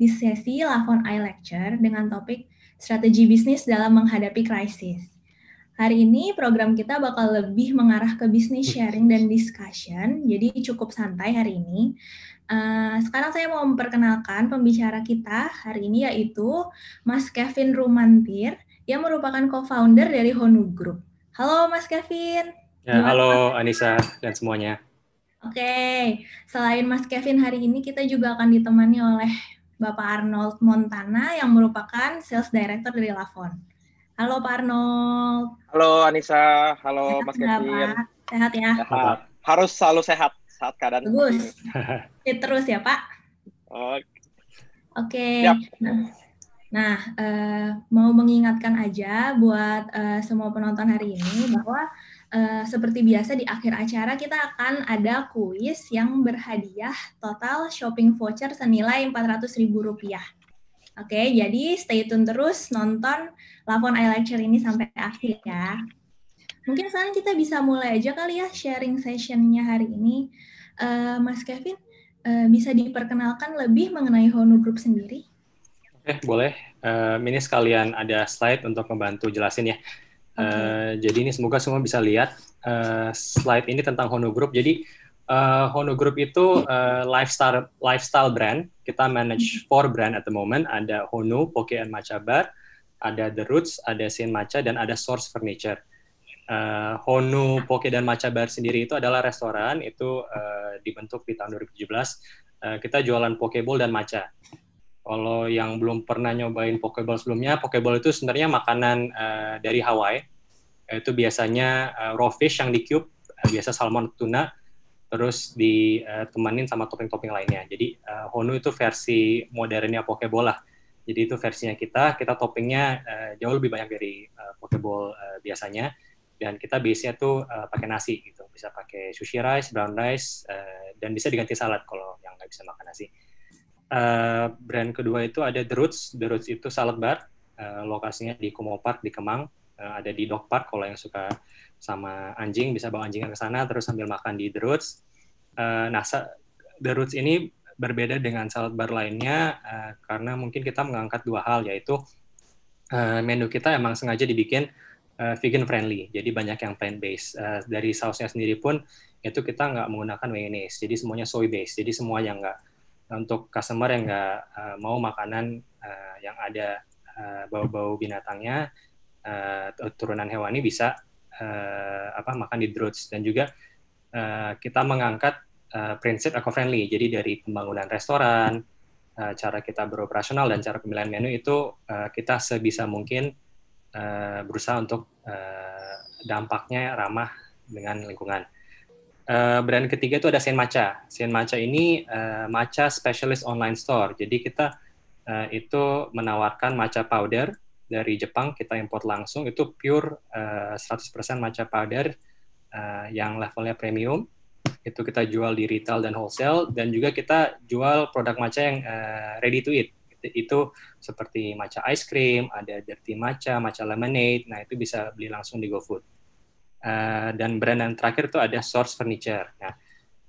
di sesi Lavon Eye Lecture dengan topik strategi bisnis dalam menghadapi krisis. Hari ini program kita bakal lebih mengarah ke bisnis sharing dan discussion, jadi cukup santai hari ini. Uh, sekarang saya mau memperkenalkan pembicara kita hari ini yaitu Mas Kevin Rumantir, yang merupakan co-founder dari Honu Group. Halo Mas Kevin. Ya, halo Anissa dan semuanya. Oke, selain Mas Kevin hari ini kita juga akan ditemani oleh Bapak Arnold Montana yang merupakan Sales Director dari Lafon. Halo Pak Arnold. Halo Anissa, halo sehat Mas Kevin. Pak? Sehat ya? Sehat. Harus selalu sehat saat keadaan. Bagus. Fit terus ya Pak. Oke. Oke. Nah, nah eh, mau mengingatkan aja buat eh, semua penonton hari ini bahwa uh, seperti biasa di akhir acara kita akan ada kuis yang berhadiah total shopping voucher senilai Rp400.000. Oke, jadi stay tune terus nonton Lavon Eye Lecture ini sampai akhir ya. Mungkin sekarang kita bisa mulai aja kali ya sharing sessionnya hari ini. Uh, Mas Kevin, uh, bisa diperkenalkan lebih mengenai Honu Group sendiri? Oke, boleh. Uh, ini sekalian ada slide untuk membantu jelasin ya. Eh, jadi ini semoga semua bisa lihat uh, slide ini tentang Hono Group. Jadi uh, Hono Group itu uh, lifestyle lifestyle brand. Kita manage mm-hmm. four brand at the moment. Ada Hono, Poke and Matcha Bar, ada The Roots, ada Sin Matcha, dan ada Source Furniture. Uh, Hono, Poke dan Matcha Bar sendiri itu adalah restoran. Itu uh, dibentuk di tahun 2017. Uh, kita jualan Pokeball dan Matcha. Kalau yang belum pernah nyobain pokeball sebelumnya, pokeball itu sebenarnya makanan uh, dari Hawaii. Itu biasanya uh, raw fish yang di cube, uh, eh, biasa salmon tuna, terus ditemanin sama topping-topping lainnya. Jadi uh, Honu itu versi modernnya pokeball lah. Jadi itu versinya kita, kita toppingnya uh, jauh lebih banyak dari uh, pokeball uh, biasanya. Dan kita biasanya tuh uh, pakai nasi gitu, bisa pakai sushi rice, brown rice, uh, dan bisa diganti salad kalau yang nggak bisa makan nasi uh, brand kedua itu ada The Roots. The Roots itu salad bar, uh, lokasinya di Kumo Park di Kemang. Uh, ada di Dog Park kalau yang suka sama anjing bisa bawa anjingnya ke sana terus sambil makan di The Roots. Uh, nah, The Roots ini berbeda dengan salad bar lainnya uh, karena mungkin kita mengangkat dua hal yaitu uh, menu kita emang sengaja dibikin uh, vegan friendly. Jadi banyak yang plant based. Uh, dari sausnya sendiri pun itu kita nggak menggunakan mayonnaise. Jadi semuanya soy based. Jadi semua yang nggak untuk customer yang nggak uh, mau makanan uh, yang ada bau eh, bau-bau binatangnya uh, turunan hewani bisa uh, apa makan di Drudge dan juga uh, kita mengangkat uh, prinsip eco friendly jadi dari pembangunan restoran uh, cara kita beroperasional dan cara pemilihan menu itu uh, kita sebisa mungkin uh, berusaha untuk uh, dampaknya ramah dengan lingkungan. Uh, brand ketiga itu ada Sen Maca. Sen Maca ini uh, eh, maca specialist online store. Jadi kita uh, itu menawarkan maca powder dari Jepang, kita import langsung itu pure uh, 100% maca powder uh, yang levelnya premium. Itu kita jual di retail dan wholesale dan juga kita jual produk maca yang uh, ready to eat. Itu, seperti maca ice cream, ada dirty maca, maca lemonade. Nah, itu bisa beli langsung di GoFood. Uh, dan brand yang terakhir itu ada Source Furniture. Nah,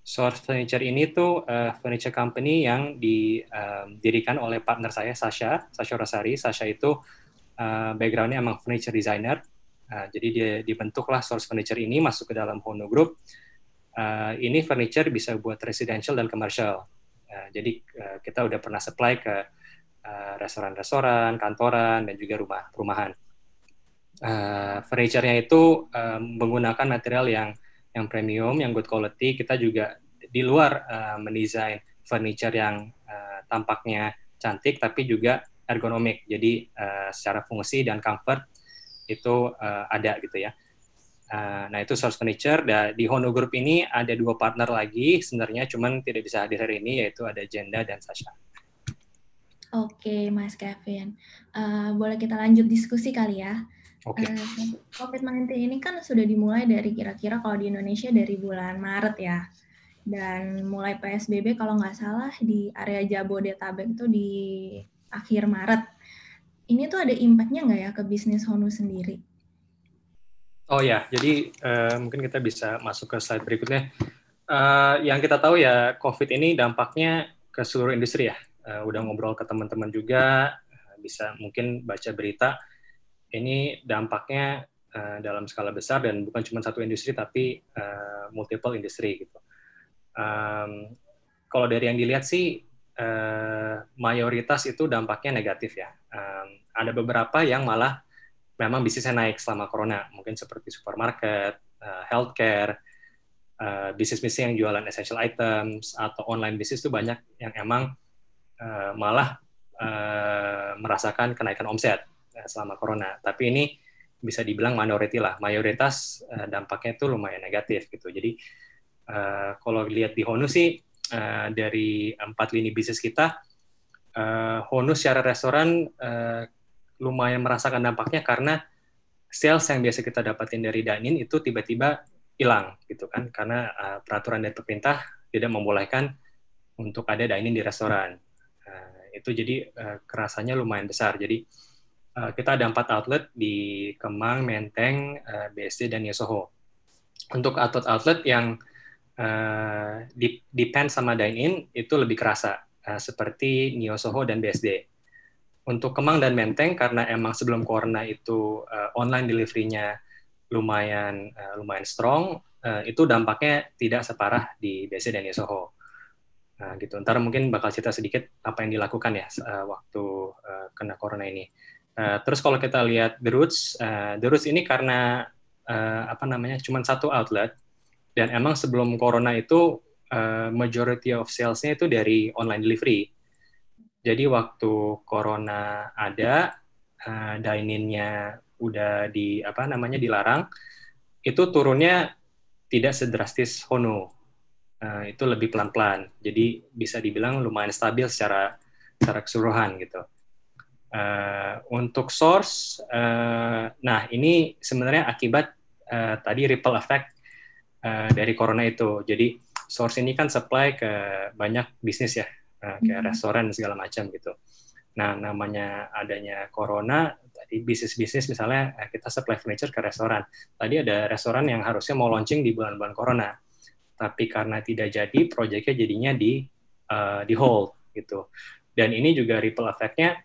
Source Furniture ini tuh uh, furniture company yang eh, didirikan oleh partner saya Sasha, Sasha Rosari. Sasha itu uh, backgroundnya emang furniture designer. Uh, jadi dia dibentuklah Source Furniture ini masuk ke dalam Hono Group. Uh, ini furniture bisa buat residential dan commercial. Uh, jadi uh, kita udah pernah supply ke restoran-restoran, uh, restoran -restoran, kantoran, dan juga rumah rumahan uh, furniture-nya itu um, menggunakan material yang yang premium, yang good quality. Kita juga di luar uh, mendesain furniture yang uh, tampaknya cantik tapi juga ergonomik. Jadi uh, secara fungsi dan comfort itu uh, ada gitu ya. Uh, nah itu source furniture. Da, di Hono Group ini ada dua partner lagi sebenarnya, cuman tidak bisa hadir hari ini yaitu ada Jenda dan Sasha. Oke, Mas Kevin. Uh, boleh kita lanjut diskusi kali ya? Oke. Okay. Eh, COVID-19 ini kan sudah dimulai dari kira-kira kalau di Indonesia dari bulan Maret ya. Dan mulai PSBB kalau nggak salah di area Jabodetabek itu di akhir Maret. Ini tuh ada impact-nya nggak ya ke bisnis Honu sendiri? Oh ya, jadi uh, mungkin kita bisa masuk ke slide berikutnya. Uh, yang kita tahu ya COVID ini dampaknya ke seluruh industri ya. Uh, udah ngobrol ke teman-teman juga, bisa mungkin baca berita ini dampaknya uh, dalam skala besar dan bukan cuma satu industri tapi uh, multiple industri gitu. Um, kalau dari yang dilihat sih uh, mayoritas itu dampaknya negatif ya. Um, ada beberapa yang malah memang bisnisnya naik selama corona, mungkin seperti supermarket, uh, healthcare, uh, bisnis-bisnis yang jualan essential items atau online bisnis itu banyak yang emang uh, malah uh, merasakan kenaikan omset Eh, selama corona. Tapi ini bisa dibilang minority lah, mayoritas uh, dampaknya itu lumayan negatif gitu. Jadi uh, kalau lihat di Honus sih uh, dari empat lini bisnis kita, uh, Honu secara restoran uh, lumayan merasakan dampaknya karena sales yang biasa kita dapatin dari dine itu tiba-tiba hilang gitu kan, karena uh, peraturan dari pemerintah tidak membolehkan untuk ada dining di restoran. Uh, itu jadi uh, kerasanya lumayan besar. Jadi Eh, kita ada empat outlet di Kemang, Menteng, eh, BSD, dan Yosoho. Untuk outlet-outlet yang uh, depend sama dine-in itu lebih kerasa, uh, seperti Yosoho dan BSD. Untuk Kemang dan Menteng, karena emang sebelum corona itu uh, online delivery-nya lumayan uh, lumayan strong, uh, itu dampaknya tidak separah di BSD dan Yosoho. Nah, gitu. Ntar mungkin bakal cerita sedikit apa yang dilakukan ya waktu uh, kena corona ini. Eh, terus kalau kita lihat The Roots, uh, The Roots ini karena uh, apa namanya cuma satu outlet dan emang sebelum corona itu uh, majority of salesnya itu dari online delivery. Jadi waktu corona ada uh, dine udah di apa namanya dilarang, itu turunnya tidak sedrastis Hono. Uh, itu lebih pelan-pelan. Jadi bisa dibilang lumayan stabil secara secara keseluruhan gitu. Uh, untuk source, uh, nah ini sebenarnya akibat uh, tadi ripple effect uh, dari corona itu. Jadi source ini kan supply ke banyak bisnis ya, uh, ke hmm. restoran segala macam gitu. Nah namanya adanya corona, tadi bisnis-bisnis misalnya kita supply furniture ke restoran. Tadi ada restoran yang harusnya mau launching di bulan-bulan corona, tapi karena tidak jadi, proyeknya jadinya di uh, di hold gitu. Dan ini juga ripple effect-nya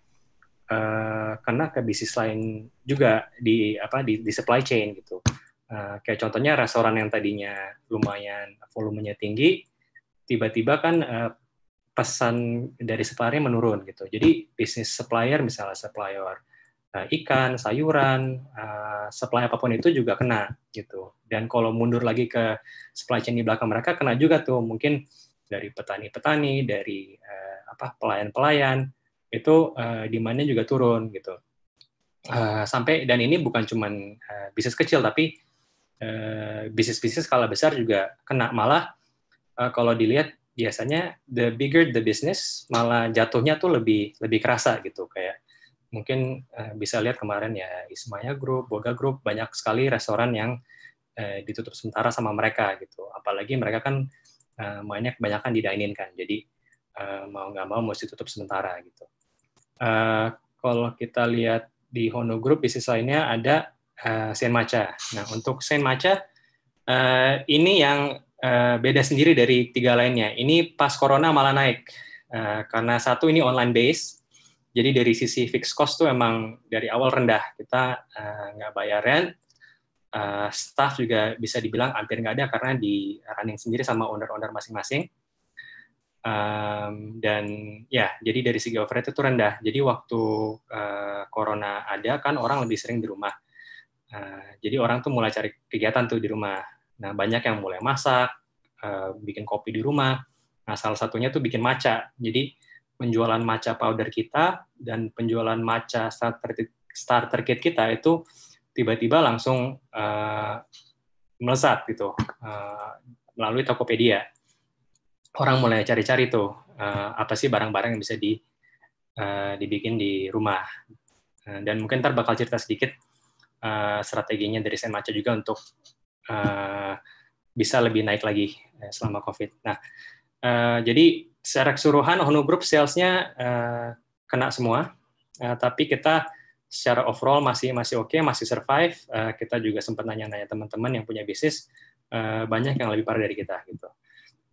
uh, eh, kena ke bisnis lain juga di apa di, di supply chain gitu. Uh, kayak contohnya restoran yang tadinya lumayan volumenya tinggi, tiba-tiba kan uh, pesan dari supplier menurun gitu. Jadi bisnis supplier misalnya supplier uh, ikan, sayuran, uh, supply apapun itu juga kena gitu. Dan kalau mundur lagi ke supply chain di belakang mereka kena juga tuh mungkin dari petani-petani, dari uh, apa pelayan-pelayan, itu uh, demandnya juga turun gitu. Uh, sampai dan ini bukan cuman uh, bisnis kecil tapi uh, bisnis-bisnis skala besar juga kena malah uh, kalau dilihat biasanya the bigger the business malah jatuhnya tuh lebih lebih kerasa gitu kayak mungkin uh, bisa lihat kemarin ya Ismaya Group, Boga Group banyak sekali restoran yang uh, ditutup sementara sama mereka gitu apalagi mereka kan uh, mainnya kebanyakan didainin kan jadi uh, mau nggak mau mesti tutup sementara gitu Uh, kalau kita lihat di Hono Group, bisnis lainnya ada uh, eh, Maca. Nah, untuk Maca uh, eh, ini yang uh, beda sendiri dari tiga lainnya. Ini pas Corona malah naik. Uh, karena satu, ini online base. Jadi dari sisi fixed cost tuh emang dari awal rendah. Kita uh, nggak bayar rent, uh, staff juga bisa dibilang hampir nggak ada karena di running sendiri sama owner-owner masing-masing. Um, dan ya, jadi dari segi overhead itu rendah. Jadi waktu uh, corona ada kan orang lebih sering di rumah. Uh, jadi orang tuh mulai cari kegiatan tuh di rumah. Nah banyak yang mulai masak, uh, bikin kopi di rumah. Nah salah satunya tuh bikin maca. Jadi penjualan maca powder kita dan penjualan maca starter starter kit kita itu tiba-tiba langsung uh, melesat gitu uh, melalui Tokopedia orang mulai cari-cari tuh uh, apa sih barang-barang yang bisa di uh, dibikin di rumah. Uh, dan mungkin ntar bakal cerita sedikit uh, strateginya dari Senmaca juga untuk uh, bisa lebih naik lagi uh, selama COVID. Nah, uh, jadi secara keseluruhan Honu Group salesnya uh, kena semua, uh, tapi kita secara overall masih masih oke, okay, masih survive. Uh, kita juga sempat nanya-nanya teman-teman yang punya bisnis uh, banyak yang lebih parah dari kita gitu. Uh,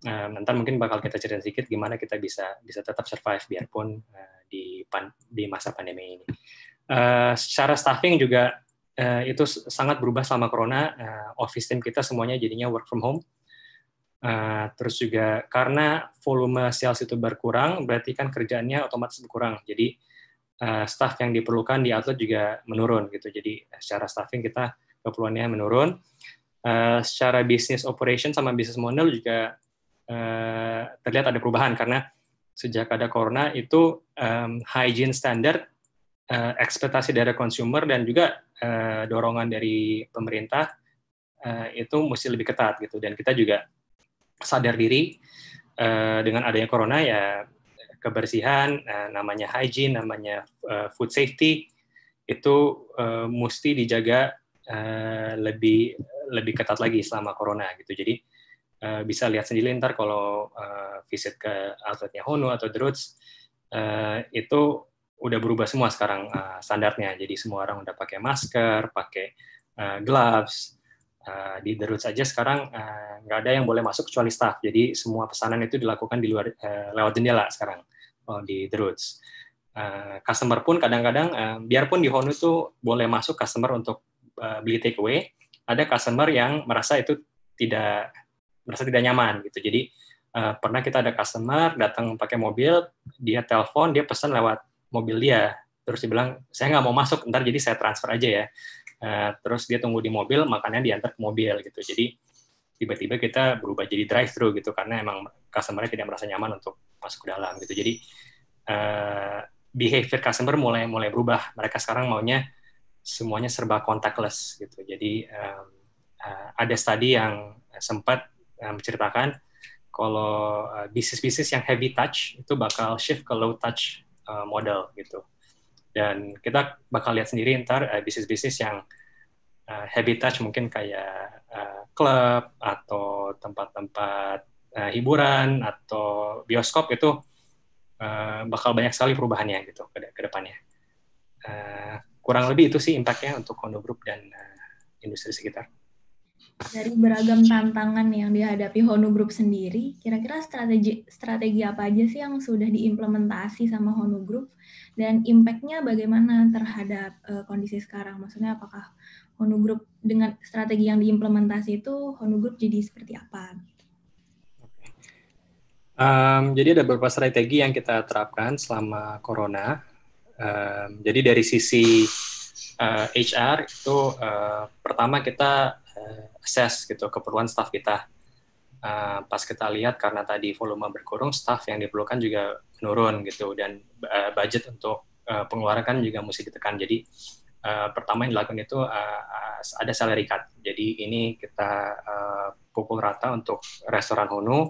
uh, nah, nanti mungkin bakal kita cerita sedikit gimana kita bisa bisa tetap survive biarpun uh, di pan, di masa pandemi ini. Uh, secara staffing juga uh, itu sangat berubah selama corona. Uh, office team kita semuanya jadinya work from home. Uh, terus juga karena volume sales itu berkurang, berarti kan kerjaannya otomatis berkurang. Jadi uh, staff yang diperlukan di outlet juga menurun gitu. Jadi secara staffing kita keperluannya menurun. Uh, secara business operation sama business model juga Eh, terlihat ada perubahan karena sejak ada corona itu um, hygiene standard, uh, ekspektasi dari consumer dan juga uh, dorongan dari pemerintah uh, itu mesti lebih ketat gitu. Dan kita juga sadar diri uh, dengan adanya corona ya kebersihan, uh, namanya hygiene, namanya uh, food safety itu uh, mesti dijaga uh, lebih lebih ketat lagi selama corona gitu. Jadi Eh, bisa lihat sendiri ntar kalau uh, visit ke outletnya Honu atau The Roots uh, itu udah berubah semua sekarang uh, standarnya. Jadi semua orang udah pakai masker, pakai uh, gloves. Uh, di The Roots aja sekarang nggak uh, ada yang boleh masuk kecuali staff. Jadi semua pesanan itu dilakukan di luar uh, lewat jendela sekarang oh, di The Roots. Uh, customer pun kadang-kadang uh, biarpun di Honu itu boleh masuk customer untuk uh, beli takeaway, ada customer yang merasa itu tidak merasa tidak nyaman gitu. Jadi uh, pernah kita ada customer datang pakai mobil, dia telepon, dia pesan lewat mobil dia, terus dia bilang saya nggak mau masuk, ntar jadi saya transfer aja ya. Uh, terus dia tunggu di mobil, makannya diantar ke mobil gitu. Jadi tiba-tiba kita berubah jadi drive thru gitu karena emang customer tidak merasa nyaman untuk masuk ke dalam gitu. Jadi uh, behavior customer mulai mulai berubah. Mereka sekarang maunya semuanya serba contactless gitu. Jadi um, uh, ada studi yang sempat Nah, menceritakan kalau uh, bisnis-bisnis yang heavy touch itu bakal shift ke low touch uh, model gitu. Dan kita bakal lihat sendiri ntar uh, bisnis-bisnis yang uh, heavy touch mungkin kayak klub atau tempat-tempat uh, hiburan atau bioskop itu uh, bakal banyak sekali perubahannya gitu ke, ke depannya. Uh, kurang lebih itu sih impactnya untuk Kondo Group dan uh, industri sekitar dari beragam tantangan yang dihadapi Honu Group sendiri, kira-kira strategi strategi apa aja sih yang sudah diimplementasi sama Honu Group dan impactnya bagaimana terhadap uh, kondisi sekarang? Maksudnya apakah Honu Group dengan strategi yang diimplementasi itu Honu Group jadi seperti apa? Um, jadi ada beberapa strategi yang kita terapkan selama corona. Um, jadi dari sisi uh, eh, HR itu uh, pertama kita akses gitu keperluan staff kita. Uh, pas kita lihat karena tadi volume berkurung staff yang diperlukan juga menurun gitu dan uh, budget untuk uh, pengeluaran kan juga mesti ditekan. Jadi uh, pertama yang dilakukan itu uh, ada salary cut. Jadi ini kita uh, pukul rata untuk restoran Honu,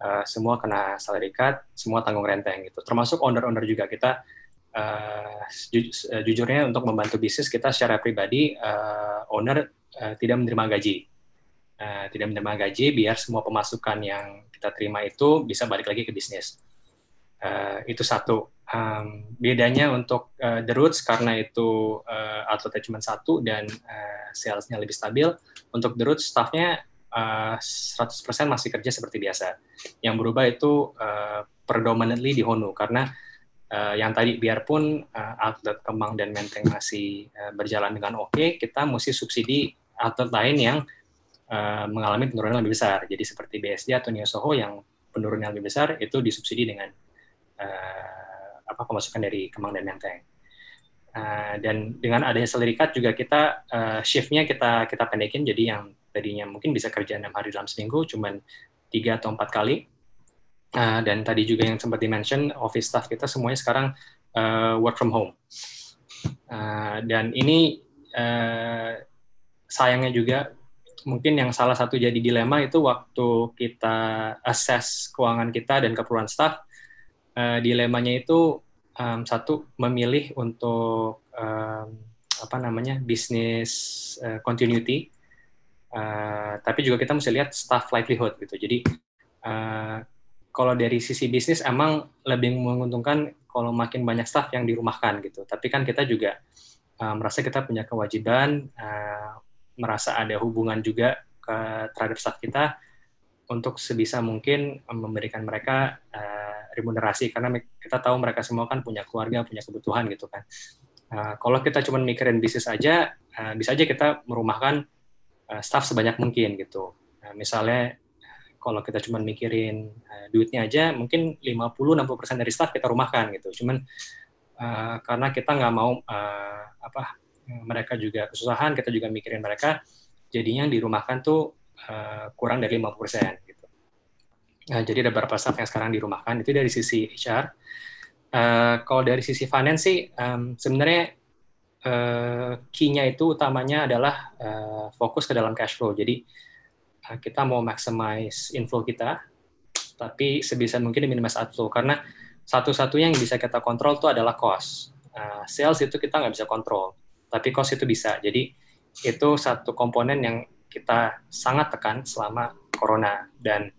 uh, semua kena salary cut, semua tanggung renteng gitu. Termasuk owner-owner juga kita uh, ju jujurnya untuk membantu bisnis kita secara pribadi uh, owner Eh, tidak menerima gaji. Uh, tidak menerima gaji biar semua pemasukan yang kita terima itu bisa balik lagi ke bisnis. Uh, itu satu. Um, bedanya untuk uh, The Roots karena itu uh, atletnya cuma satu dan uh, salesnya lebih stabil. Untuk The Roots staffnya uh, 100% masih kerja seperti biasa. Yang berubah itu uh, predominantly di Honu karena uh, yang tadi biarpun uh, outlet Kemang dan Menteng masih uh, berjalan dengan oke, okay, kita mesti subsidi atlet lain yang uh, mengalami penurunan lebih besar. Jadi seperti BSD atau Neo Soho yang penurunan lebih besar itu disubsidi dengan uh, apa pemasukan dari Kemang dan Menteng. Uh, dan dengan adanya selirikat juga kita uh, shift-nya kita kita pendekin jadi yang tadinya mungkin bisa kerja enam hari dalam seminggu cuman tiga atau empat kali uh, dan tadi juga yang sempat dimention office staff kita semuanya sekarang uh, work from home uh, dan ini sayangnya juga mungkin yang salah satu jadi dilema itu waktu kita assess keuangan kita dan keperluan staff uh, dilemanya itu um, satu memilih untuk um, apa namanya bisnis uh, continuity uh, tapi juga kita mesti lihat staff livelihood gitu jadi uh, kalau dari sisi bisnis emang lebih menguntungkan kalau makin banyak staff yang dirumahkan gitu tapi kan kita juga uh, merasa kita punya kewajiban merasa ada hubungan juga ke, terhadap staff kita untuk sebisa mungkin memberikan mereka uh, remunerasi karena kita tahu mereka semua kan punya keluarga punya kebutuhan gitu kan uh, kalau kita cuma mikirin bisnis aja uh, bisa aja kita merumahkan uh, staff sebanyak mungkin gitu uh, misalnya kalau kita cuma mikirin uh, duitnya aja mungkin 50-60% dari staff kita rumahkan gitu cuman uh, karena kita nggak mau uh, apa mereka juga kesusahan, kita juga mikirin mereka, jadinya yang dirumahkan tuh uh, kurang dari 50% gitu. Nah, jadi ada beberapa staff yang sekarang dirumahkan, itu dari sisi HR. Uh, eh, kalau dari sisi finance sih, um, sebenarnya uh, key-nya itu utamanya adalah uh, fokus ke dalam cash flow. Jadi uh, kita mau maximize inflow kita, tapi sebisa mungkin minimize outflow, karena satu-satunya yang bisa kita kontrol itu adalah cost. Uh, sales itu kita nggak bisa kontrol tapi cost itu bisa. Jadi itu satu komponen yang kita sangat tekan selama corona dan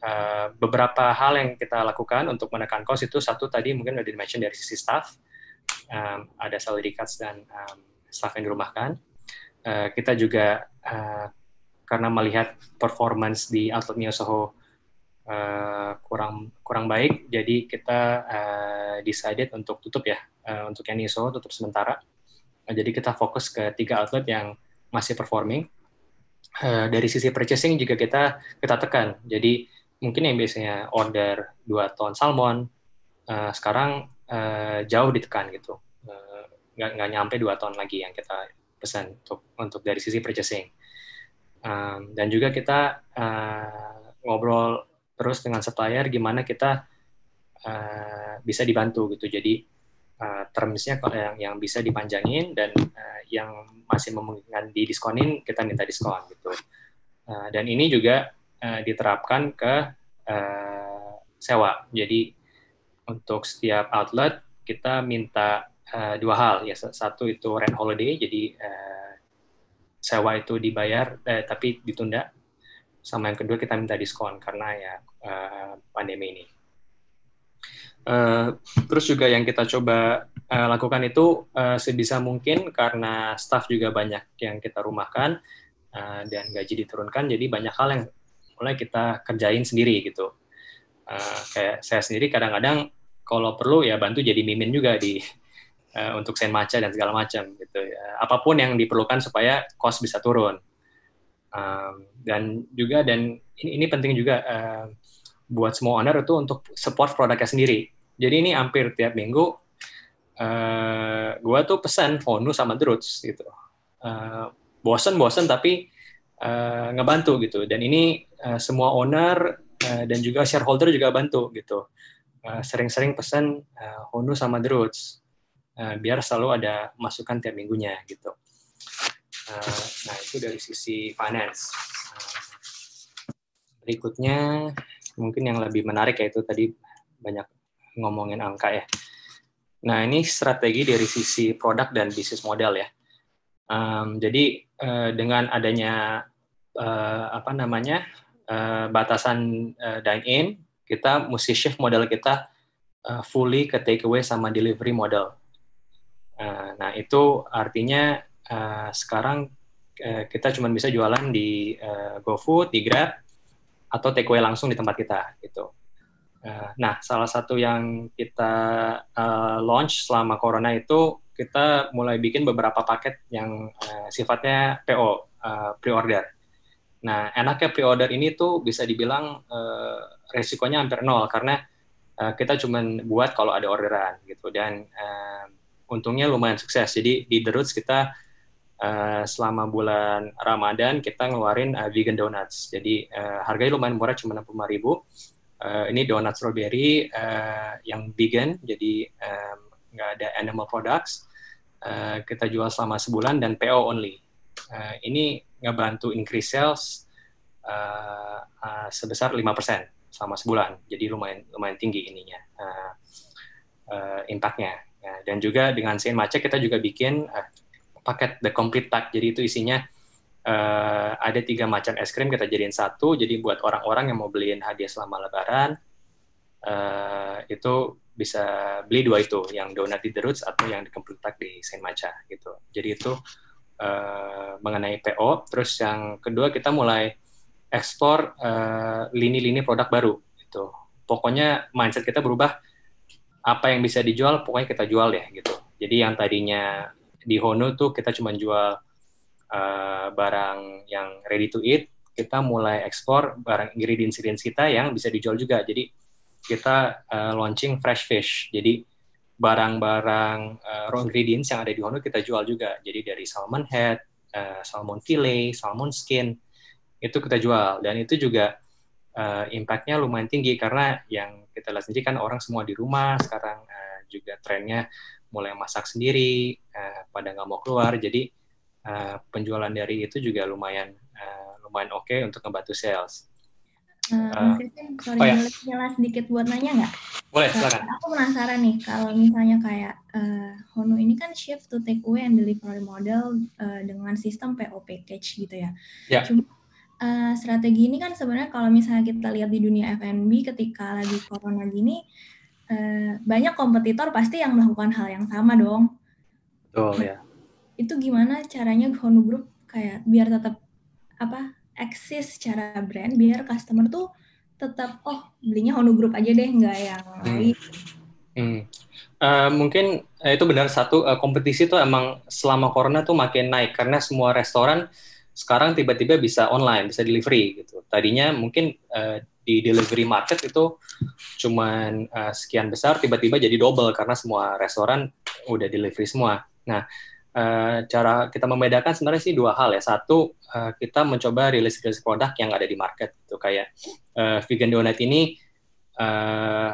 uh, beberapa hal yang kita lakukan untuk menekan cost itu satu tadi mungkin udah mention dari sisi staff um, ada salary cuts dan um, staff yang dirumahkan. Uh, kita juga uh, karena melihat performance di outlet Mio Soho uh, kurang kurang baik, jadi kita uh, decided untuk tutup ya uh, untuk yang Soho tutup sementara. Nah, jadi kita fokus ke tiga outlet yang masih performing. Uh, dari sisi purchasing juga kita kita tekan. Jadi mungkin yang biasanya order dua ton salmon uh, sekarang uh, jauh ditekan gitu. Nggak uh, nggak nyampe 2 ton lagi yang kita pesan untuk untuk dari sisi purchasing. Um, dan juga kita uh, ngobrol terus dengan supplier gimana kita uh, bisa dibantu gitu. Jadi uh, eh, termsnya yang yang bisa dipanjangin dan uh, yang masih memungkinkan diskonin kita minta diskon gitu uh, dan ini juga uh, diterapkan ke uh, sewa jadi untuk setiap outlet kita minta uh, dua hal ya satu itu rent holiday jadi uh, sewa itu dibayar eh, tapi ditunda sama yang kedua kita minta diskon karena ya uh, pandemi ini Eh, terus juga yang kita coba uh, lakukan itu uh, sebisa mungkin karena staff juga banyak yang kita rumahkan uh, dan gaji diturunkan, jadi banyak hal yang mulai kita kerjain sendiri gitu. Uh, kayak saya sendiri kadang-kadang kalau perlu ya bantu jadi mimin juga di uh, untuk sen maca dan segala macam gitu ya. Apapun yang diperlukan supaya cost bisa turun. Um, dan juga dan ini, ini penting juga uh, buat semua owner itu untuk support produknya sendiri. Jadi ini hampir tiap minggu uh, eh, gue tuh pesan Fonu sama The Roots gitu. Eh, bosen bosen uh, tapi uh, ngebantu gitu. Dan ini uh, semua owner uh, dan juga shareholder juga bantu gitu. sering sering-sering pesan uh, Fonu sama The Roots. Uh, biar selalu ada masukan tiap minggunya gitu. Uh, nah itu dari sisi finance. berikutnya mungkin yang lebih menarik yaitu tadi banyak ngomongin angka ya. Nah ini strategi dari sisi produk dan bisnis model ya. Um, jadi uh, dengan adanya uh, apa namanya uh, batasan uh, dine in, kita mesti shift model kita uh, fully ke takeaway sama delivery model. Uh, nah itu artinya uh, sekarang uh, kita cuma bisa jualan di uh, GoFood, di Grab, atau take away langsung di tempat kita gitu. Eh, nah, salah satu yang kita uh, launch selama corona itu kita mulai bikin beberapa paket yang uh, sifatnya PO, uh, pre-order. Nah, enaknya pre-order ini tuh bisa dibilang uh, resikonya hampir nol karena uh, kita cuma buat kalau ada orderan gitu dan uh, untungnya lumayan sukses. Jadi di The Roots kita Eh, selama bulan Ramadan kita ngeluarin uh, vegan donuts. Jadi uh, harganya lumayan murah cuma 65 ribu. Uh, ini donuts strawberry uh, yang vegan, jadi nggak um, ada animal products. Uh, kita jual selama sebulan dan PO only. Uh, ini ngebantu increase sales uh, uh, sebesar 5% selama sebulan. Jadi lumayan lumayan tinggi ininya uh, uh, impactnya. Ya, dan juga dengan Saint macet kita juga bikin uh, paket the complete pack. Jadi itu isinya uh, ada tiga macam es krim kita jadiin satu. Jadi buat orang-orang yang mau beliin hadiah selama Lebaran uh, itu bisa beli dua itu, yang donat di The Roots atau yang di complete pack di Saint Macha gitu. Jadi itu uh, mengenai PO. Terus yang kedua kita mulai ekspor uh, lini-lini produk baru itu Pokoknya mindset kita berubah apa yang bisa dijual pokoknya kita jual ya gitu. Jadi yang tadinya di Hono tuh kita cuma jual uh, barang yang ready to eat, kita mulai ekspor barang ingredients-ingredients kita yang bisa dijual juga. Jadi kita uh, launching fresh fish. Jadi barang-barang uh, raw ingredients yang ada di Hono kita jual juga. Jadi dari salmon head, uh, salmon fillet, salmon skin itu kita jual dan itu juga uh, impactnya lumayan tinggi karena yang kita lihat sendiri kan orang semua di rumah sekarang uh, juga trennya mulai masak sendiri, uh, pada nggak mau keluar. Jadi uh, penjualan dari itu juga lumayan uh, lumayan oke okay untuk ngebantu sales. Uh, sorry, oh, ya. sedikit buat nanya nggak? Boleh, silakan. Aku penasaran nih, kalau misalnya kayak uh, Honu ini kan shift to take away and delivery model uh, dengan sistem PO package gitu ya. Yeah. Cuma uh, strategi ini kan sebenarnya kalau misalnya kita lihat di dunia F&B ketika lagi corona gini, Eh, banyak kompetitor pasti yang melakukan hal yang sama dong. Betul oh, ya. Itu gimana caranya Honu Group kayak biar tetap apa eksis secara brand biar customer tuh tetap oh belinya Honu Group aja deh nggak yang hmm. lain. Hmm. Uh, mungkin uh, itu benar satu uh, kompetisi tuh emang selama corona tuh makin naik karena semua restoran sekarang tiba-tiba bisa online bisa delivery gitu. Tadinya mungkin uh, di delivery market itu cuman uh, sekian besar tiba-tiba jadi double karena semua restoran udah delivery semua. Nah, uh, cara kita membedakan sebenarnya sih dua hal ya. Satu, uh, kita mencoba rilis-rilis produk yang ada di market tuh gitu. kayak uh, vegan donut ini uh,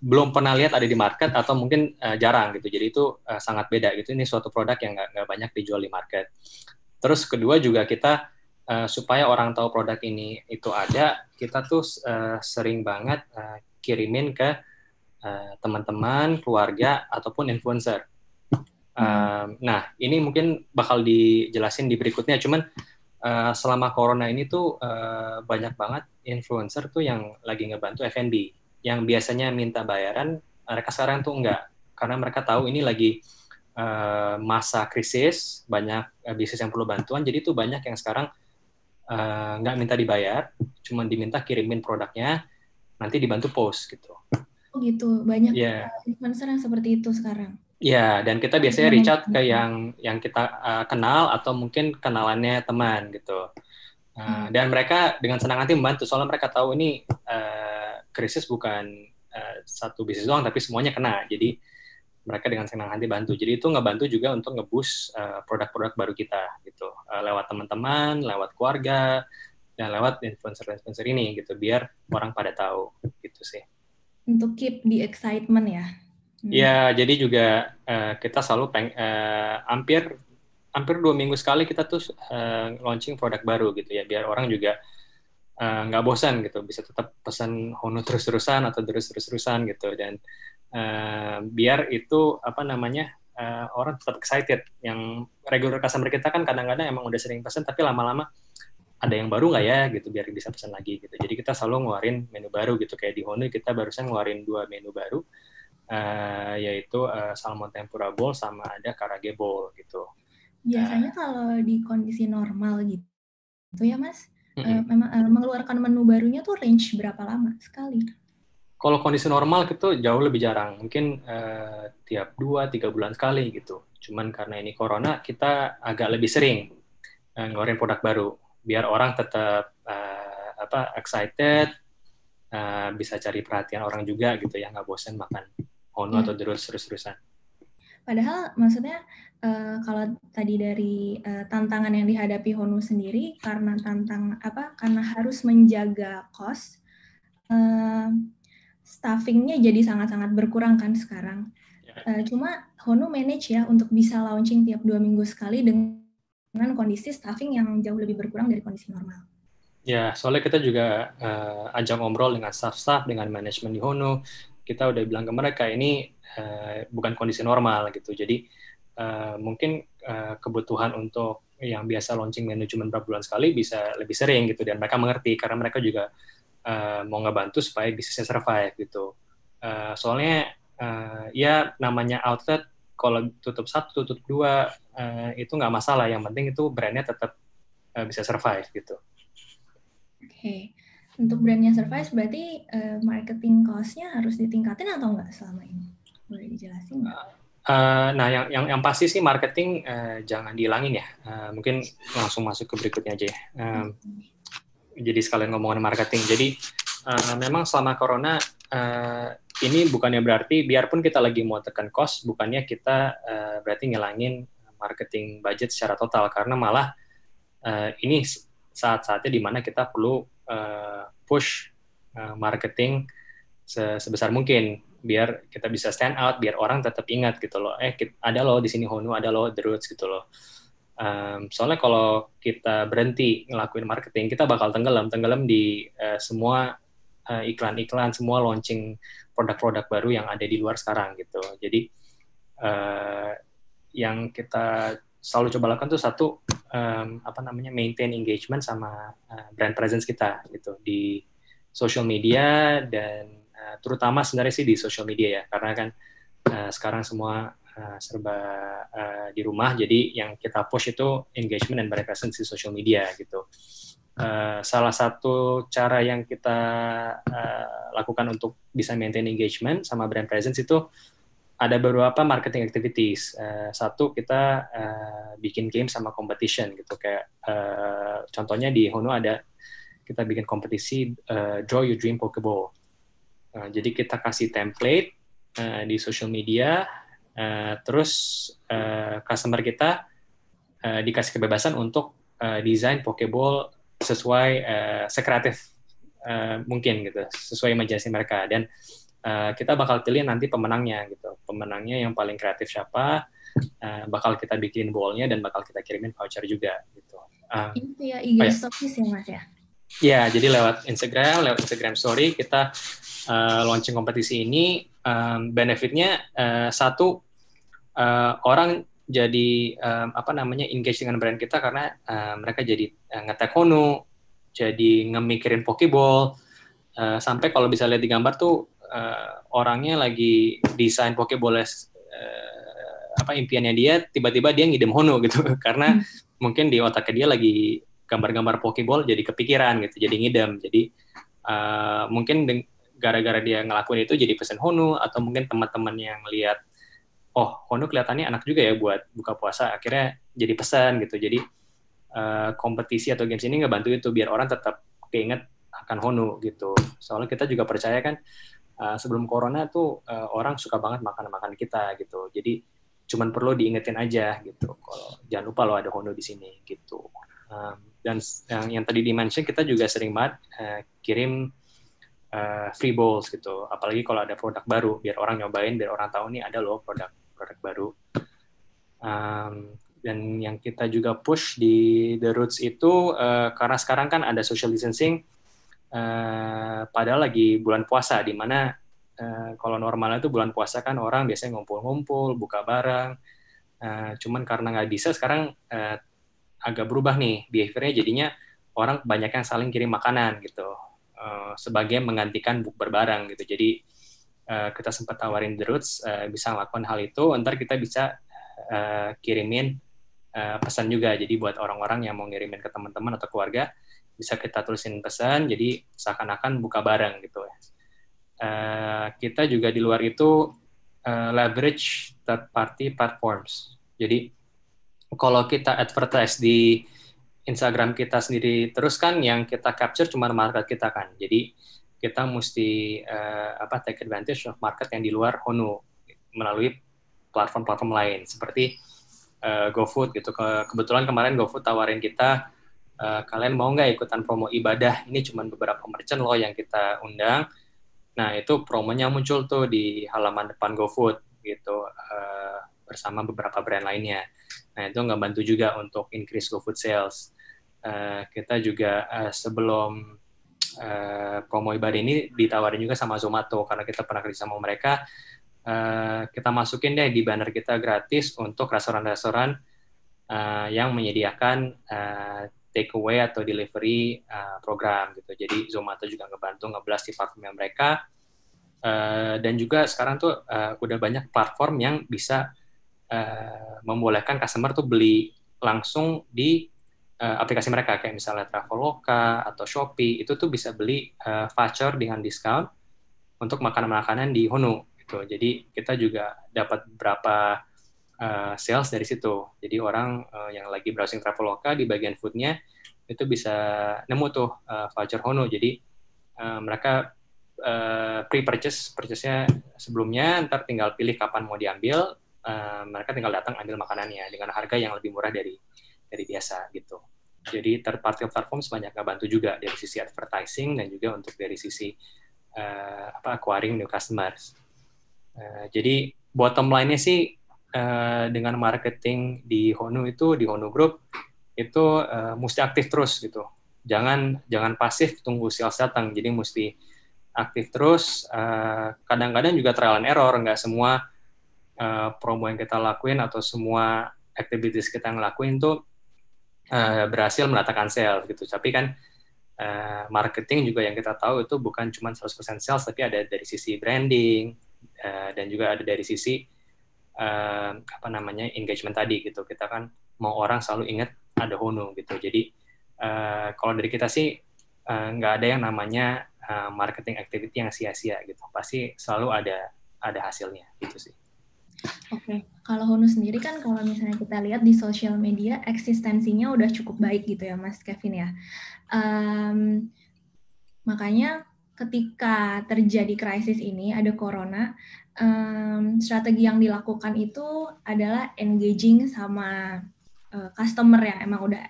belum pernah lihat ada di market atau mungkin uh, jarang gitu. Jadi itu uh, sangat beda gitu. Ini suatu produk yang nggak banyak dijual di market. Terus kedua juga kita Eh, supaya orang tahu produk ini itu ada, kita tuh uh, sering banget uh, kirimin ke uh, teman-teman, keluarga ataupun influencer. Uh, nah, ini mungkin bakal dijelasin di berikutnya. Cuman uh, selama corona ini tuh uh, banyak banget influencer tuh yang lagi ngebantu F&B. Yang biasanya minta bayaran, mereka sekarang tuh enggak. Karena mereka tahu ini lagi uh, masa krisis, banyak uh, bisnis yang perlu bantuan. Jadi tuh banyak yang sekarang Eh, nggak uh, minta dibayar, cuma diminta kirimin produknya, nanti dibantu post gitu. Oh gitu, banyak yeah. influencer yang seperti itu sekarang. Ya, yeah, dan kita biasanya reach out ke yang yang kita uh, kenal atau mungkin kenalannya teman gitu. Uh, hmm. Dan mereka dengan senang hati membantu, soalnya mereka tahu ini uh, krisis bukan uh, satu bisnis doang, tapi semuanya kena. Jadi mereka dengan senang hati bantu. Jadi itu ngebantu juga untuk ngebus uh, eh, produk-produk baru kita gitu uh, lewat teman-teman, lewat keluarga dan lewat influencer-influencer ini gitu biar orang pada tahu gitu sih. Untuk keep the excitement ya. Hmm. Iya, jadi juga uh, kita selalu peng uh, hampir hampir dua minggu sekali kita tuh uh, launching produk baru gitu ya biar orang juga nggak uh, bosan gitu bisa tetap pesan honor terus-terusan atau terus-terusan gitu dan uh, biar itu apa namanya uh, orang tetap excited. Yang regular customer kita kan kadang-kadang emang udah sering pesen, tapi lama-lama ada yang baru nggak ya gitu biar bisa pesan lagi gitu. Jadi kita selalu ngeluarin menu baru gitu kayak di Honda kita barusan ngeluarin dua menu baru uh, yaitu uh, salmon tempura bowl sama ada karage bowl gitu. Biasanya uh, kalau di kondisi normal gitu, tuh ya Mas, mm -hmm. uh, memang uh, mengeluarkan menu barunya tuh range berapa lama sekali? kalau kondisi normal gitu jauh lebih jarang, mungkin uh, tiap dua tiga bulan sekali gitu. Cuman karena ini corona, kita agak lebih sering uh, ngeluarin produk baru, biar orang tetap uh, apa excited, uh, bisa cari perhatian orang juga gitu ya, nggak bosan makan ono iya. atau terus terus-terusan. Padahal maksudnya uh, kalau tadi dari uh, tantangan yang dihadapi Honu sendiri karena tantang apa karena harus menjaga kos. Uh, staffingnya jadi sangat-sangat berkurang kan sekarang. Uh, cuma Hono manage ya untuk bisa launching tiap dua minggu sekali dengan kondisi staffing yang jauh lebih berkurang dari kondisi normal. Ya, soalnya kita juga uh, ajak ngobrol dengan staff-staff, dengan manajemen di Hono. Kita udah bilang ke mereka ini uh, bukan kondisi normal gitu. Jadi uh, mungkin uh, kebutuhan untuk yang biasa launching manajemen berapa bulan sekali bisa lebih sering gitu dan mereka mengerti karena mereka juga Eh, mau nggak bantu supaya bisnisnya survive gitu. Uh, soalnya uh, ya namanya outlet kalau tutup satu tutup dua uh, itu nggak masalah yang penting itu brandnya tetap uh, bisa survive gitu. Oke, okay. untuk brandnya survive berarti uh, marketing costnya harus ditingkatin atau nggak selama ini? Boleh dijelasin nggak? Uh, Uh, nah, yang, yang yang pasti sih marketing uh, jangan dihilangin ya. Uh, mungkin langsung masuk ke berikutnya aja ya. uh, jadi sekalian ngomongin marketing. Jadi uh, memang selama corona uh, ini bukannya berarti biarpun kita lagi mau tekan cost, bukannya kita uh, berarti ngilangin marketing budget secara total karena malah uh, ini saat-saatnya di mana kita perlu uh, push uh, marketing se sebesar mungkin biar kita bisa stand out, biar orang tetap ingat gitu loh. Eh, ada loh di sini Honu, ada loh The Roots gitu loh. Um, soalnya kalau kita berhenti ngelakuin marketing, kita bakal tenggelam, tenggelam di uh, semua uh, iklan-iklan, semua launching produk-produk baru yang ada di luar sekarang gitu. Jadi uh, yang kita selalu coba lakukan tuh satu um, apa namanya maintain engagement sama uh, brand presence kita gitu di social media dan uh, terutama sebenarnya sih di social media ya karena kan uh, sekarang semua Eh, serba uh, di rumah jadi yang kita push itu engagement dan brand presence di social media gitu uh, salah satu cara yang kita uh, lakukan untuk bisa maintain engagement sama brand presence itu ada beberapa marketing activities. Uh, satu kita uh, bikin game sama competition gitu kayak uh, contohnya di Hono ada kita bikin kompetisi uh, draw your dream pokeball. Uh, jadi kita kasih template uh, di social media Eh, terus uh, customer kita uh, dikasih kebebasan untuk uh, desain pokeball sesuai uh, sekreatif uh, mungkin gitu, sesuai imajinasi mereka dan uh, kita bakal pilih nanti pemenangnya gitu, pemenangnya yang paling kreatif siapa, uh, bakal kita bikin ballnya dan bakal kita kirimin voucher juga gitu. Uh, Itu ya IG oh, ya. stories ya mas ya? Iya, jadi lewat Instagram, lewat Instagram Story kita uh, launching kompetisi ini um, benefitnya uh, satu uh, orang jadi um, apa namanya engage dengan brand kita karena uh, mereka jadi uh, ngetek jadi ngemikirin Pokeball, uh, sampai kalau bisa lihat di gambar tuh uh, orangnya lagi desain Pokeball uh, apa impiannya dia, tiba-tiba dia ngidem Hono gitu karena hmm. mungkin di otaknya dia lagi gambar-gambar Pokeball jadi kepikiran gitu, jadi ngidem, jadi uh, mungkin gara-gara dia ngelakuin itu jadi pesen Hono atau mungkin teman-teman yang lihat oh Kondo kelihatannya enak juga ya buat buka puasa akhirnya jadi pesan gitu jadi uh, kompetisi atau games ini nggak bantu itu biar orang tetap keinget akan Honu gitu soalnya kita juga percaya kan uh, sebelum corona tuh uh, orang suka banget makan makan kita gitu jadi cuman perlu diingetin aja gitu kalau jangan lupa lo ada Hondo di sini gitu um, dan yang, yang tadi dimention kita juga sering banget uh, kirim uh, free bowls gitu apalagi kalau ada produk baru biar orang nyobain biar orang tahu nih ada loh produk produk baru. Um, dan yang kita juga push di The Roots itu uh, karena sekarang kan ada social distancing uh, padahal lagi bulan puasa di mana uh, kalau normalnya itu bulan puasa kan orang biasanya ngumpul-ngumpul, buka barang. Uh, cuman karena nggak bisa sekarang uh, agak berubah nih behaviornya jadinya orang kebanyakan saling kirim makanan gitu uh, sebagai menggantikan buk berbarang gitu. Jadi Eh, kita sempat tawarin The Roots uh, bisa ngelakuin hal itu, ntar kita bisa uh, kirimin uh, pesan juga. Jadi buat orang-orang yang mau ngirimin ke teman-teman atau keluarga, bisa kita tulisin pesan, jadi seakan-akan buka bareng gitu ya. Uh, kita juga di luar itu uh, leverage third party platforms. Jadi kalau kita advertise di Instagram kita sendiri terus kan yang kita capture cuma market kita kan. Jadi kita mesti uh, apa take advantage of market yang di luar Honu melalui platform-platform lain seperti uh, GoFood gitu. Ke, kebetulan kemarin GoFood tawarin kita uh, kalian mau nggak ikutan promo ibadah? Ini cuma beberapa merchant loh yang kita undang. Nah itu promonya muncul tuh di halaman depan GoFood gitu uh, bersama beberapa brand lainnya. Nah itu nggak bantu juga untuk increase GoFood sales. Uh, kita juga uh, sebelum Eh, promo ibadah ini ditawarin juga sama Zomato karena kita pernah kerja sama mereka. Uh, kita masukin deh di banner kita gratis untuk restoran-restoran uh, yang menyediakan uh, take away atau delivery uh, program gitu. Jadi Zomato juga ngebantu ngeblast di platformnya mereka. Uh, dan juga sekarang tuh uh, udah banyak platform yang bisa uh, membolehkan customer tuh beli langsung di uh, aplikasi mereka kayak misalnya Traveloka atau Shopee itu tuh bisa beli uh, voucher dengan diskon untuk makanan-makanan di Honu gitu. Jadi kita juga dapat berapa uh, sales dari situ. Jadi orang uh, yang lagi browsing Traveloka di bagian foodnya itu bisa nemu tuh uh, voucher Honu. Jadi uh, mereka uh, pre-purchase, purchase-nya sebelumnya, ntar tinggal pilih kapan mau diambil, uh, mereka tinggal datang ambil makanannya dengan harga yang lebih murah dari dari biasa gitu. Jadi third party platform sebanyak bantu juga dari sisi advertising dan juga untuk dari sisi uh, apa acquiring new customers. Uh, jadi bottom line-nya sih uh, dengan marketing di Honu itu di Honu Group itu uh, mesti aktif terus gitu. Jangan jangan pasif tunggu sales datang. Jadi mesti aktif terus. kadang-kadang uh, juga trial and error. Nggak semua uh, promo yang kita lakuin atau semua activities kita ngelakuin tuh uh, berhasil meratakan sales gitu. Tapi kan uh, marketing juga yang kita tahu itu bukan cuma 100% sales tapi ada dari sisi branding uh, dan juga ada dari sisi uh, apa namanya engagement tadi gitu. Kita kan mau orang selalu ingat ada Hono gitu. Jadi uh, kalau dari kita sih uh, nggak ada yang namanya uh, marketing activity yang sia-sia gitu. Pasti selalu ada ada hasilnya gitu sih. Oke, okay. kalau Honu sendiri kan kalau misalnya kita lihat di sosial media eksistensinya udah cukup baik gitu ya Mas Kevin ya. Um, makanya ketika terjadi krisis ini ada corona, um, strategi yang dilakukan itu adalah engaging sama uh, customer yang emang udah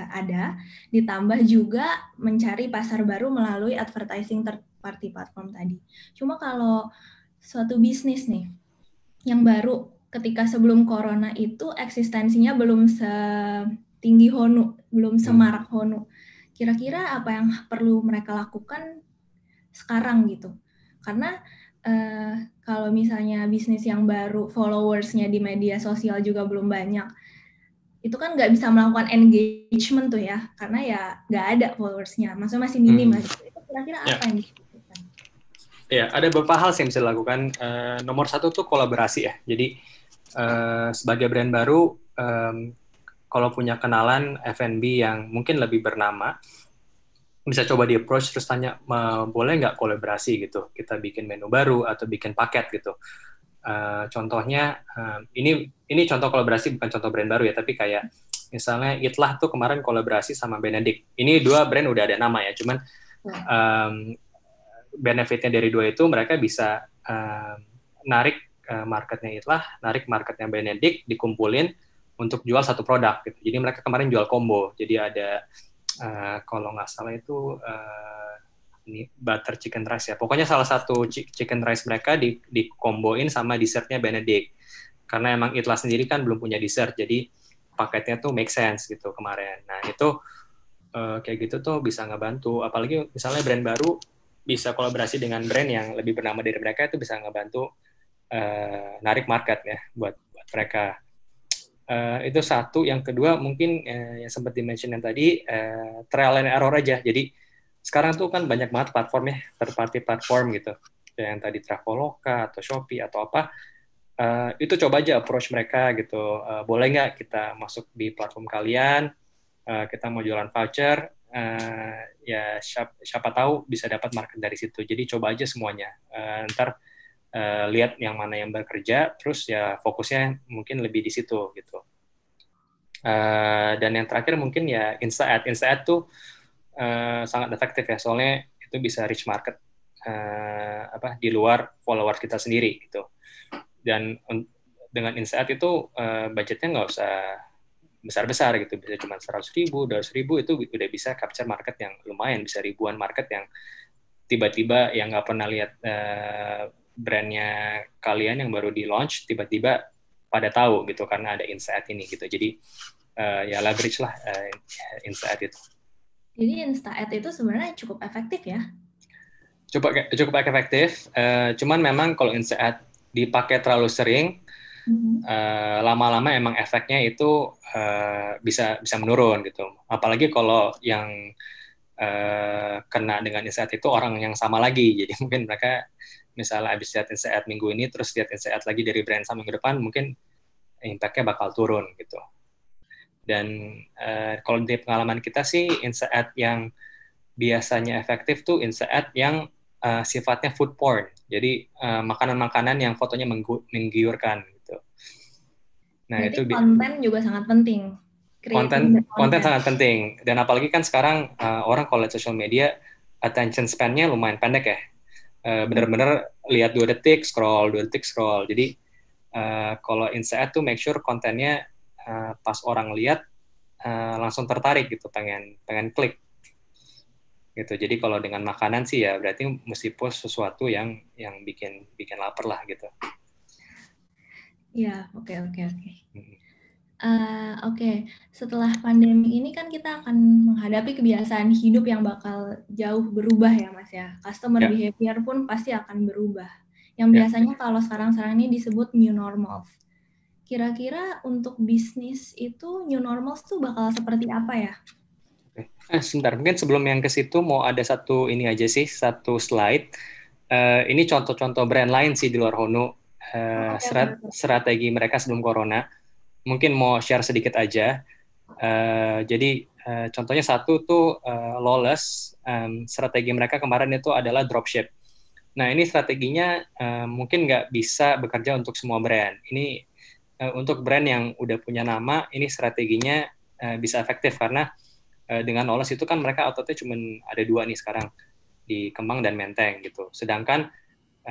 uh, ada, ditambah juga mencari pasar baru melalui advertising third party platform tadi. Cuma kalau suatu bisnis nih yang baru ketika sebelum corona itu eksistensinya belum setinggi Honu, belum hmm. semarak hmm. Honu. Kira-kira apa yang perlu mereka lakukan sekarang gitu? Karena eh, kalau misalnya bisnis yang baru followersnya di media sosial juga belum banyak, itu kan nggak bisa melakukan engagement tuh ya, karena ya nggak ada followersnya, maksudnya masih minim hmm. lah. Itu kira-kira yeah. apa yang Ya, ada beberapa hal sih yang bisa dilakukan. Uh, nomor satu tuh kolaborasi ya. Jadi uh, sebagai brand baru, um, kalau punya kenalan F&B yang mungkin lebih bernama, bisa coba di approach terus tanya boleh nggak kolaborasi gitu. Kita bikin menu baru atau bikin paket gitu. Uh, contohnya uh, ini ini contoh kolaborasi bukan contoh brand baru ya, tapi kayak misalnya Itlah tuh kemarin kolaborasi sama Benedict. Ini dua brand udah ada nama ya, cuman um, benefitnya dari dua itu mereka bisa uh, narik uh, marketnya itulah, narik marketnya benedik dikumpulin untuk jual satu produk. Gitu. Jadi mereka kemarin jual combo. Jadi ada uh, kalau nggak salah itu uh, ini butter chicken rice ya. Pokoknya salah satu chicken rice mereka di dikomboin sama dessertnya benedik Karena emang Itla sendiri kan belum punya dessert, jadi paketnya tuh make sense gitu kemarin. Nah itu uh, kayak gitu tuh bisa ngebantu. Apalagi misalnya brand baru bisa kolaborasi dengan brand yang lebih bernama dari mereka itu bisa ngebantu uh, narik market ya buat, buat mereka. Uh, itu satu. Yang kedua mungkin uh, yang sempat dimention yang tadi uh, trial and error aja. Jadi sekarang tuh kan banyak banget platformnya, party platform gitu. Yang tadi Traveloka atau Shopee atau apa. Uh, itu coba aja approach mereka gitu. Uh, boleh nggak kita masuk di platform kalian? Uh, kita mau jualan voucher uh, ya siapa, siapa tahu bisa dapat market dari situ. Jadi coba aja semuanya. Uh, ntar uh, lihat yang mana yang bekerja, terus ya fokusnya mungkin lebih di situ gitu. Uh, dan yang terakhir mungkin ya insta ad. Insta ad tuh uh, sangat efektif ya, soalnya itu bisa reach market uh, apa di luar follower kita sendiri gitu. Dan dengan insta ad itu uh, budgetnya nggak usah besar-besar gitu bisa cuma seratus ribu, 200 ribu itu udah bisa capture market yang lumayan bisa ribuan market yang tiba-tiba yang nggak pernah lihat uh, brandnya kalian yang baru di launch tiba-tiba pada tahu gitu karena ada insight ini gitu jadi uh, ya leverage lah uh, insight itu jadi insight itu sebenarnya cukup efektif ya cukup cukup efektif uh, cuman memang kalau insight dipakai terlalu sering mm-hmm. uh, lama-lama emang efeknya itu uh, bisa bisa menurun gitu. Apalagi kalau yang uh, kena dengan insight itu orang yang sama lagi. Jadi mungkin mereka misalnya habis lihat insight minggu ini terus lihat insight lagi dari brand sama minggu depan mungkin impact-nya bakal turun gitu. Dan uh, kalau dari pengalaman kita sih insight yang biasanya efektif tuh insight yang uh, sifatnya food porn. Jadi makanan makanan-makanan yang fotonya menggiurkan. Nah, itu itu konten juga sangat penting. Creating konten, konten sangat penting dan apalagi kan sekarang uh, orang kalau lihat social media attention span-nya lumayan pendek ya. Uh, bener-bener lihat dua detik scroll dua detik scroll jadi uh, kalau insight tuh make sure kontennya uh, pas orang lihat uh, langsung tertarik gitu pengen pengen klik gitu jadi kalau dengan makanan sih ya berarti mesti post sesuatu yang yang bikin bikin lapar lah gitu Ya, oke, okay, oke, okay, oke. Okay. Uh, eh, Oke, okay. setelah pandemi ini kan kita akan menghadapi kebiasaan hidup yang bakal jauh berubah ya mas ya. Customer yeah. behavior pun pasti akan berubah. Yang ya. biasanya kalau sekarang-sekarang ini disebut new normal. Kira-kira untuk bisnis itu new normal itu bakal seperti apa ya? Eh, eh, sebentar, mungkin sebelum yang ke situ mau ada satu ini aja sih, satu slide. Uh, ini contoh-contoh brand lain sih di luar Hono uh, strategi mereka sebelum corona. Mungkin mau share sedikit aja. Uh, jadi uh, contohnya satu tuh uh, lawless. Um, strategi mereka kemarin itu adalah dropship. Nah ini strateginya uh, mungkin nggak bisa bekerja untuk semua brand. Ini uh, untuk brand yang udah punya nama, ini strateginya uh, bisa efektif karena dengan lawless itu kan mereka ototnya cuma ada dua nih sekarang di Kemang dan Menteng gitu. Sedangkan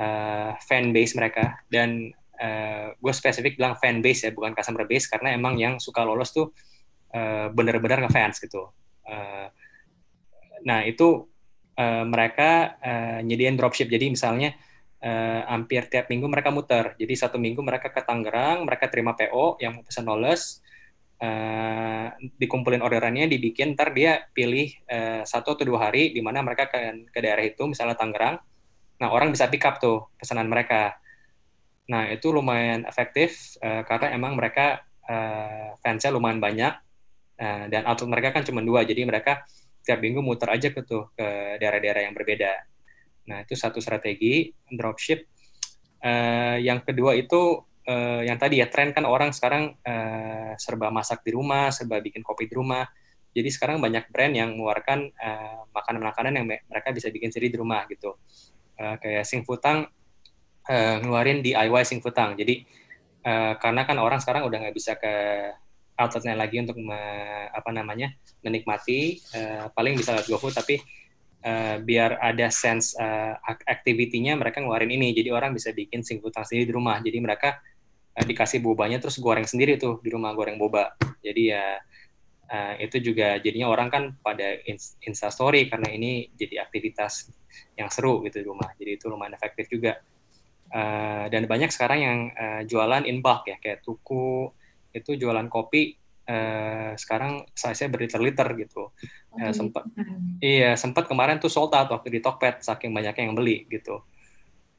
uh, eh, fan base mereka dan uh, eh, gue spesifik bilang fan base ya bukan customer base karena emang yang suka lolos tuh uh, bener-bener ngefans gitu. Uh, nah itu uh, mereka uh, nyediain dropship jadi misalnya uh, hampir tiap minggu mereka muter. Jadi satu minggu mereka ke Tangerang, mereka terima PO yang pesan lolos, uh, dikumpulin orderannya, dibikin, ntar dia pilih uh, satu atau dua hari di mana mereka ke, ke daerah itu, misalnya Tangerang, Nah, orang bisa pick up tuh pesanan mereka. Nah, itu lumayan efektif uh, karena emang mereka uh, fansnya lumayan banyak uh, dan outlet mereka kan cuma dua, jadi mereka tiap minggu muter aja ke tuh ke daerah-daerah yang berbeda. Nah, itu satu strategi dropship. Uh, yang kedua itu uh, yang tadi ya tren kan orang sekarang uh, serba masak di rumah, serba bikin kopi di rumah. Jadi sekarang banyak brand yang mengeluarkan makanan-makanan uh, makanan -makanan yang mereka bisa bikin sendiri di rumah gitu uh, kayak Futang uh, ngeluarin DIY Sing Futang. Jadi uh, karena kan orang sekarang udah nggak bisa ke outletnya lagi untuk me, apa namanya menikmati uh, paling bisa lewat GoFood tapi uh, biar ada sense uh, activity-nya mereka ngeluarin ini jadi orang bisa bikin sing singkutang sendiri di rumah jadi mereka uh, dikasih bobanya terus goreng sendiri tuh di rumah goreng boba jadi ya uh, uh, itu juga jadinya orang kan pada instastory karena ini jadi aktivitas yang seru gitu di rumah jadi itu lumayan efektif juga uh, dan banyak sekarang yang uh, jualan in bulk ya kayak tuku itu jualan kopi Uh, sekarang saya nya berliter-liter gitu. Uh, oh, sempat iya sempat kemarin tuh sold out waktu di Tokped saking banyaknya yang beli gitu.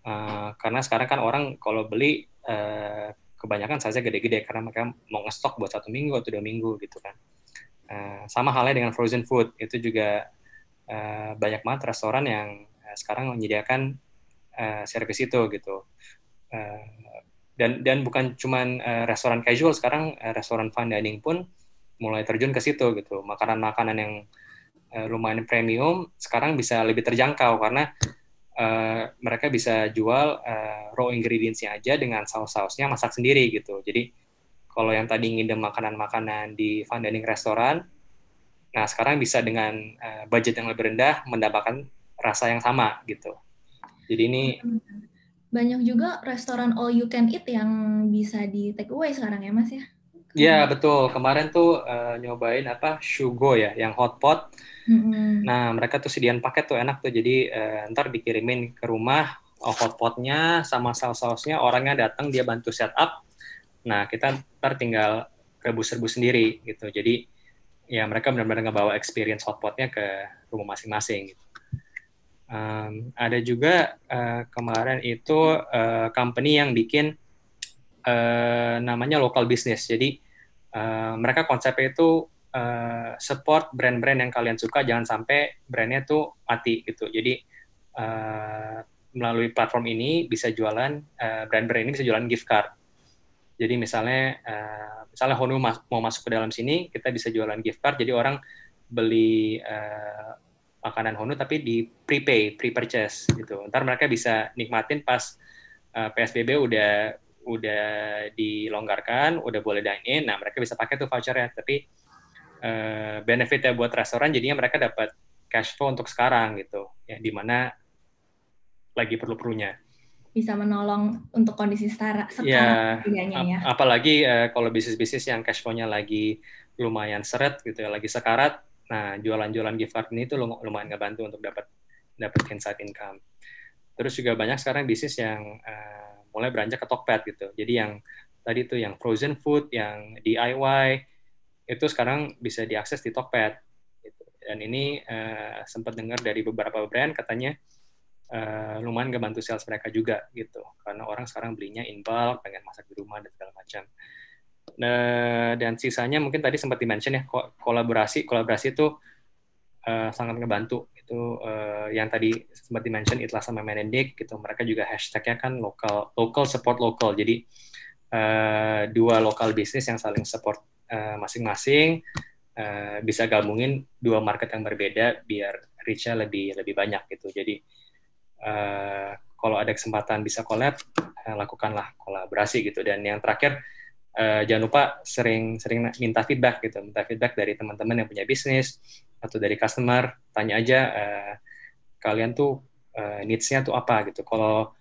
Uh, karena sekarang kan orang kalau beli uh, kebanyakan size-nya gede-gede karena mereka mau ngestok buat satu minggu atau dua minggu gitu kan. Eh, sama halnya dengan frozen food itu juga uh, banyak banget restoran yang eh, sekarang menyediakan uh, servis itu gitu uh, dan dan bukan cuman uh, restoran casual sekarang uh, restoran fine dining pun mulai terjun ke situ gitu makanan-makanan yang uh, lumayan premium sekarang bisa lebih terjangkau karena uh, mereka bisa jual uh, raw ingredients-nya aja dengan saus-sausnya masak sendiri gitu jadi kalau yang tadi ngidem makanan-makanan di fine dining restoran, nah sekarang bisa dengan uh, budget yang lebih rendah mendapatkan rasa yang sama gitu. Jadi ini mm-hmm. banyak juga restoran all you can eat yang bisa di take away sekarang ya Mas ya. Iya betul. Kemarin tuh uh, nyobain apa Sugo ya, yang hotpot. Mm-hmm. Nah mereka tuh sediain paket tuh enak tuh. Jadi uh, ntar dikirimin ke rumah oh, hotpotnya sama saus-sausnya. Orangnya datang dia bantu setup. Nah, kita ntar tinggal rebus-rebus sendiri gitu. Jadi ya mereka benar-benar ngebawa experience hotpotnya ke rumah masing-masing. Gitu. Um, ada juga uh, kemarin itu uh, company yang bikin uh, namanya local business. Jadi uh, mereka konsepnya itu uh, support brand-brand yang kalian suka, jangan sampai brandnya tuh mati gitu. Jadi uh, melalui platform ini bisa jualan uh, brand-brand ini bisa jualan gift card jadi misalnya uh, misalnya Honu mas mau masuk ke dalam sini, kita bisa jualan gift card. Jadi orang beli uh, makanan Honu tapi di prepay, pre-purchase gitu. Ntar mereka bisa nikmatin pas uh, eh, PSBB udah udah dilonggarkan, udah boleh dine in. Nah, mereka bisa pakai tuh voucher ya. Tapi uh, benefitnya buat restoran jadinya mereka dapat cash flow untuk sekarang gitu. Ya, di mana lagi perlu-perlunya bisa menolong untuk kondisi setara iya, sekarang ya, ya. Apalagi uh, kalau bisnis-bisnis yang cash flow-nya lagi lumayan seret gitu ya, lagi sekarat. Nah, jualan-jualan gift card ini tuh lumayan bantu untuk dapat dapat insight income. Terus juga banyak sekarang bisnis yang uh, mulai beranjak ke tokpet gitu. Jadi yang tadi itu yang frozen food, yang DIY itu sekarang bisa diakses di tokpet Gitu. Dan ini uh, eh, sempat dengar dari beberapa brand katanya uh, lumayan bantu sales mereka juga gitu karena orang sekarang belinya in bulk pengen masak di rumah dan segala macam nah, dan sisanya mungkin tadi sempat di mention ya kolaborasi kolaborasi itu uh, sangat ngebantu itu uh, yang tadi sempat di mention itlah sama Menendik gitu mereka juga hashtagnya kan lokal local support local jadi uh, dua lokal bisnis yang saling support masing-masing uh, uh, bisa gabungin dua market yang berbeda biar reach-nya lebih lebih banyak gitu jadi Eh, kalau ada kesempatan bisa collab, eh, lakukanlah kolaborasi gitu. Dan yang terakhir, uh, jangan lupa sering-sering minta feedback gitu, minta feedback dari teman-teman yang punya bisnis atau dari customer, tanya aja uh, kalian tuh uh, needs-nya tuh apa gitu. Kalau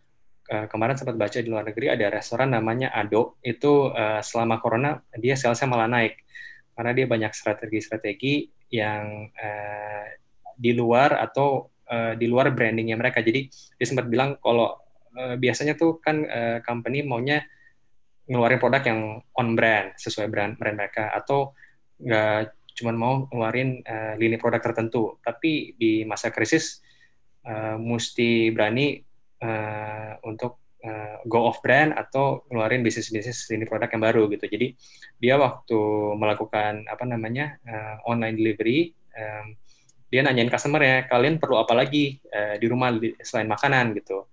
uh, kemarin sempat baca di luar negeri ada restoran namanya Ado itu uh, selama corona dia salesnya malah naik karena dia banyak strategi-strategi yang uh, di luar atau Eh, di luar brandingnya mereka. Jadi dia sempat bilang kalau uh, biasanya tuh kan uh, company maunya ngeluarin produk yang on brand sesuai brand brand mereka atau nggak cuma mau ngeluarin uh, lini produk tertentu. Tapi di masa krisis uh, mesti berani uh, untuk uh, go off brand atau ngeluarin bisnis-bisnis lini produk yang baru gitu. Jadi dia waktu melakukan apa namanya uh, online delivery um, dia nanyain customer ya kalian perlu apa lagi uh, di rumah di, selain makanan gitu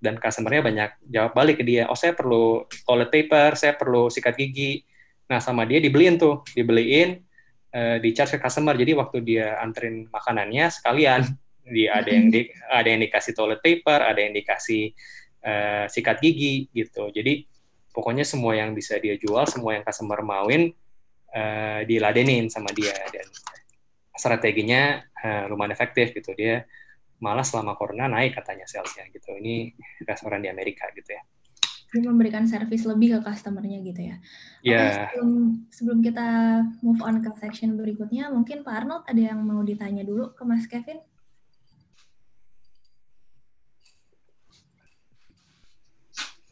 dan customernya banyak jawab balik ke dia oh saya perlu toilet paper saya perlu sikat gigi nah sama dia dibeliin tuh dibeliin uh, eh, di charge ke customer jadi waktu dia anterin makanannya sekalian dia ada yang di, ada yang dikasih toilet paper ada yang dikasih uh, sikat gigi gitu jadi pokoknya semua yang bisa dia jual semua yang customer mauin uh, diladenin sama dia dan strateginya uh, lumayan efektif gitu dia malah selama corona naik katanya salesnya gitu ini restoran di Amerika gitu ya dia memberikan service lebih ke customernya gitu ya. Yeah. sebelum sebelum kita move on ke section berikutnya, mungkin Pak Arnold ada yang mau ditanya dulu ke Mas Kevin.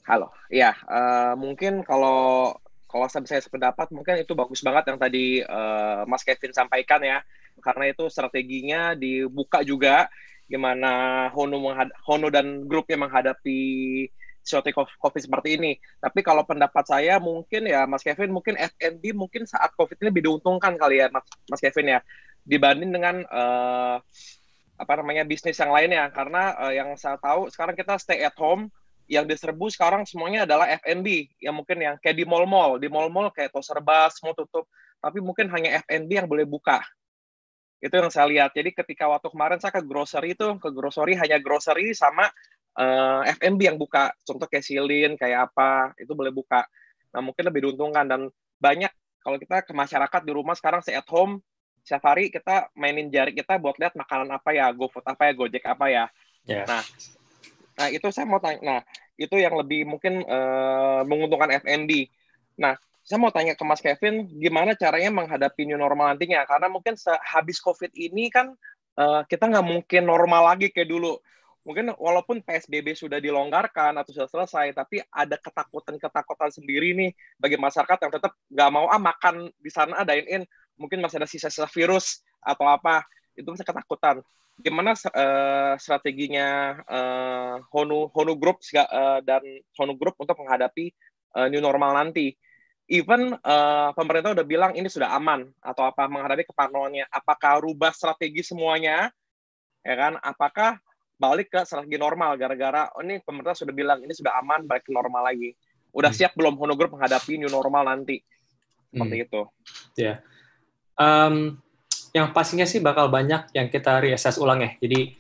Halo, ya uh, mungkin kalau kalau saya sependapat mungkin itu bagus banget yang tadi uh, Mas Kevin sampaikan ya karena itu strateginya dibuka juga gimana Hono dan grupnya menghadapi situasi COVID seperti ini. Tapi kalau pendapat saya mungkin ya Mas Kevin mungkin FNB mungkin saat COVID ini lebih diuntungkan kali ya Mas, Mas Kevin ya dibanding dengan uh, apa namanya bisnis yang lainnya karena uh, yang saya tahu sekarang kita stay at home yang diserbu sekarang semuanya adalah F&B yang mungkin yang kayak di mall-mall di mall-mall kayak toserba semua tutup tapi mungkin hanya F&B yang boleh buka itu yang saya lihat jadi ketika waktu kemarin saya ke grocery itu ke grocery hanya grocery sama uh, eh, F&B yang buka contoh kayak silin kayak apa itu boleh buka nah mungkin lebih diuntungkan dan banyak kalau kita ke masyarakat di rumah sekarang saya at home safari kita mainin jari kita buat lihat makanan apa ya GoFood apa ya Gojek apa ya yeah. nah Nah, itu saya mau tanya. Nah, itu yang lebih mungkin uh, menguntungkan FND. Nah, saya mau tanya ke Mas Kevin, gimana caranya menghadapi new normal nantinya? Karena mungkin sehabis COVID ini kan uh, kita nggak mungkin normal lagi kayak dulu. Mungkin walaupun PSBB sudah dilonggarkan atau sudah selesai, tapi ada ketakutan-ketakutan sendiri nih bagi masyarakat yang tetap nggak mau ah makan di sana, dine in, mungkin masih ada sisa-sisa virus atau apa, itu masih ketakutan gimana uh, strateginya uh, Honu Honu Group uh, dan Honu Group untuk menghadapi uh, new normal nanti. Even uh, pemerintah udah bilang ini sudah aman atau apa menghadapi kepanuannya. Apakah rubah strategi semuanya? Ya kan? Apakah balik ke strategi normal gara-gara oh, ini pemerintah sudah bilang ini sudah aman balik ke normal lagi. Udah hmm. siap belum Honu Group menghadapi new normal nanti? Seperti hmm. itu. Ya. Yeah. Um, yang pastinya sih bakal banyak yang kita reassess ulang ya. Jadi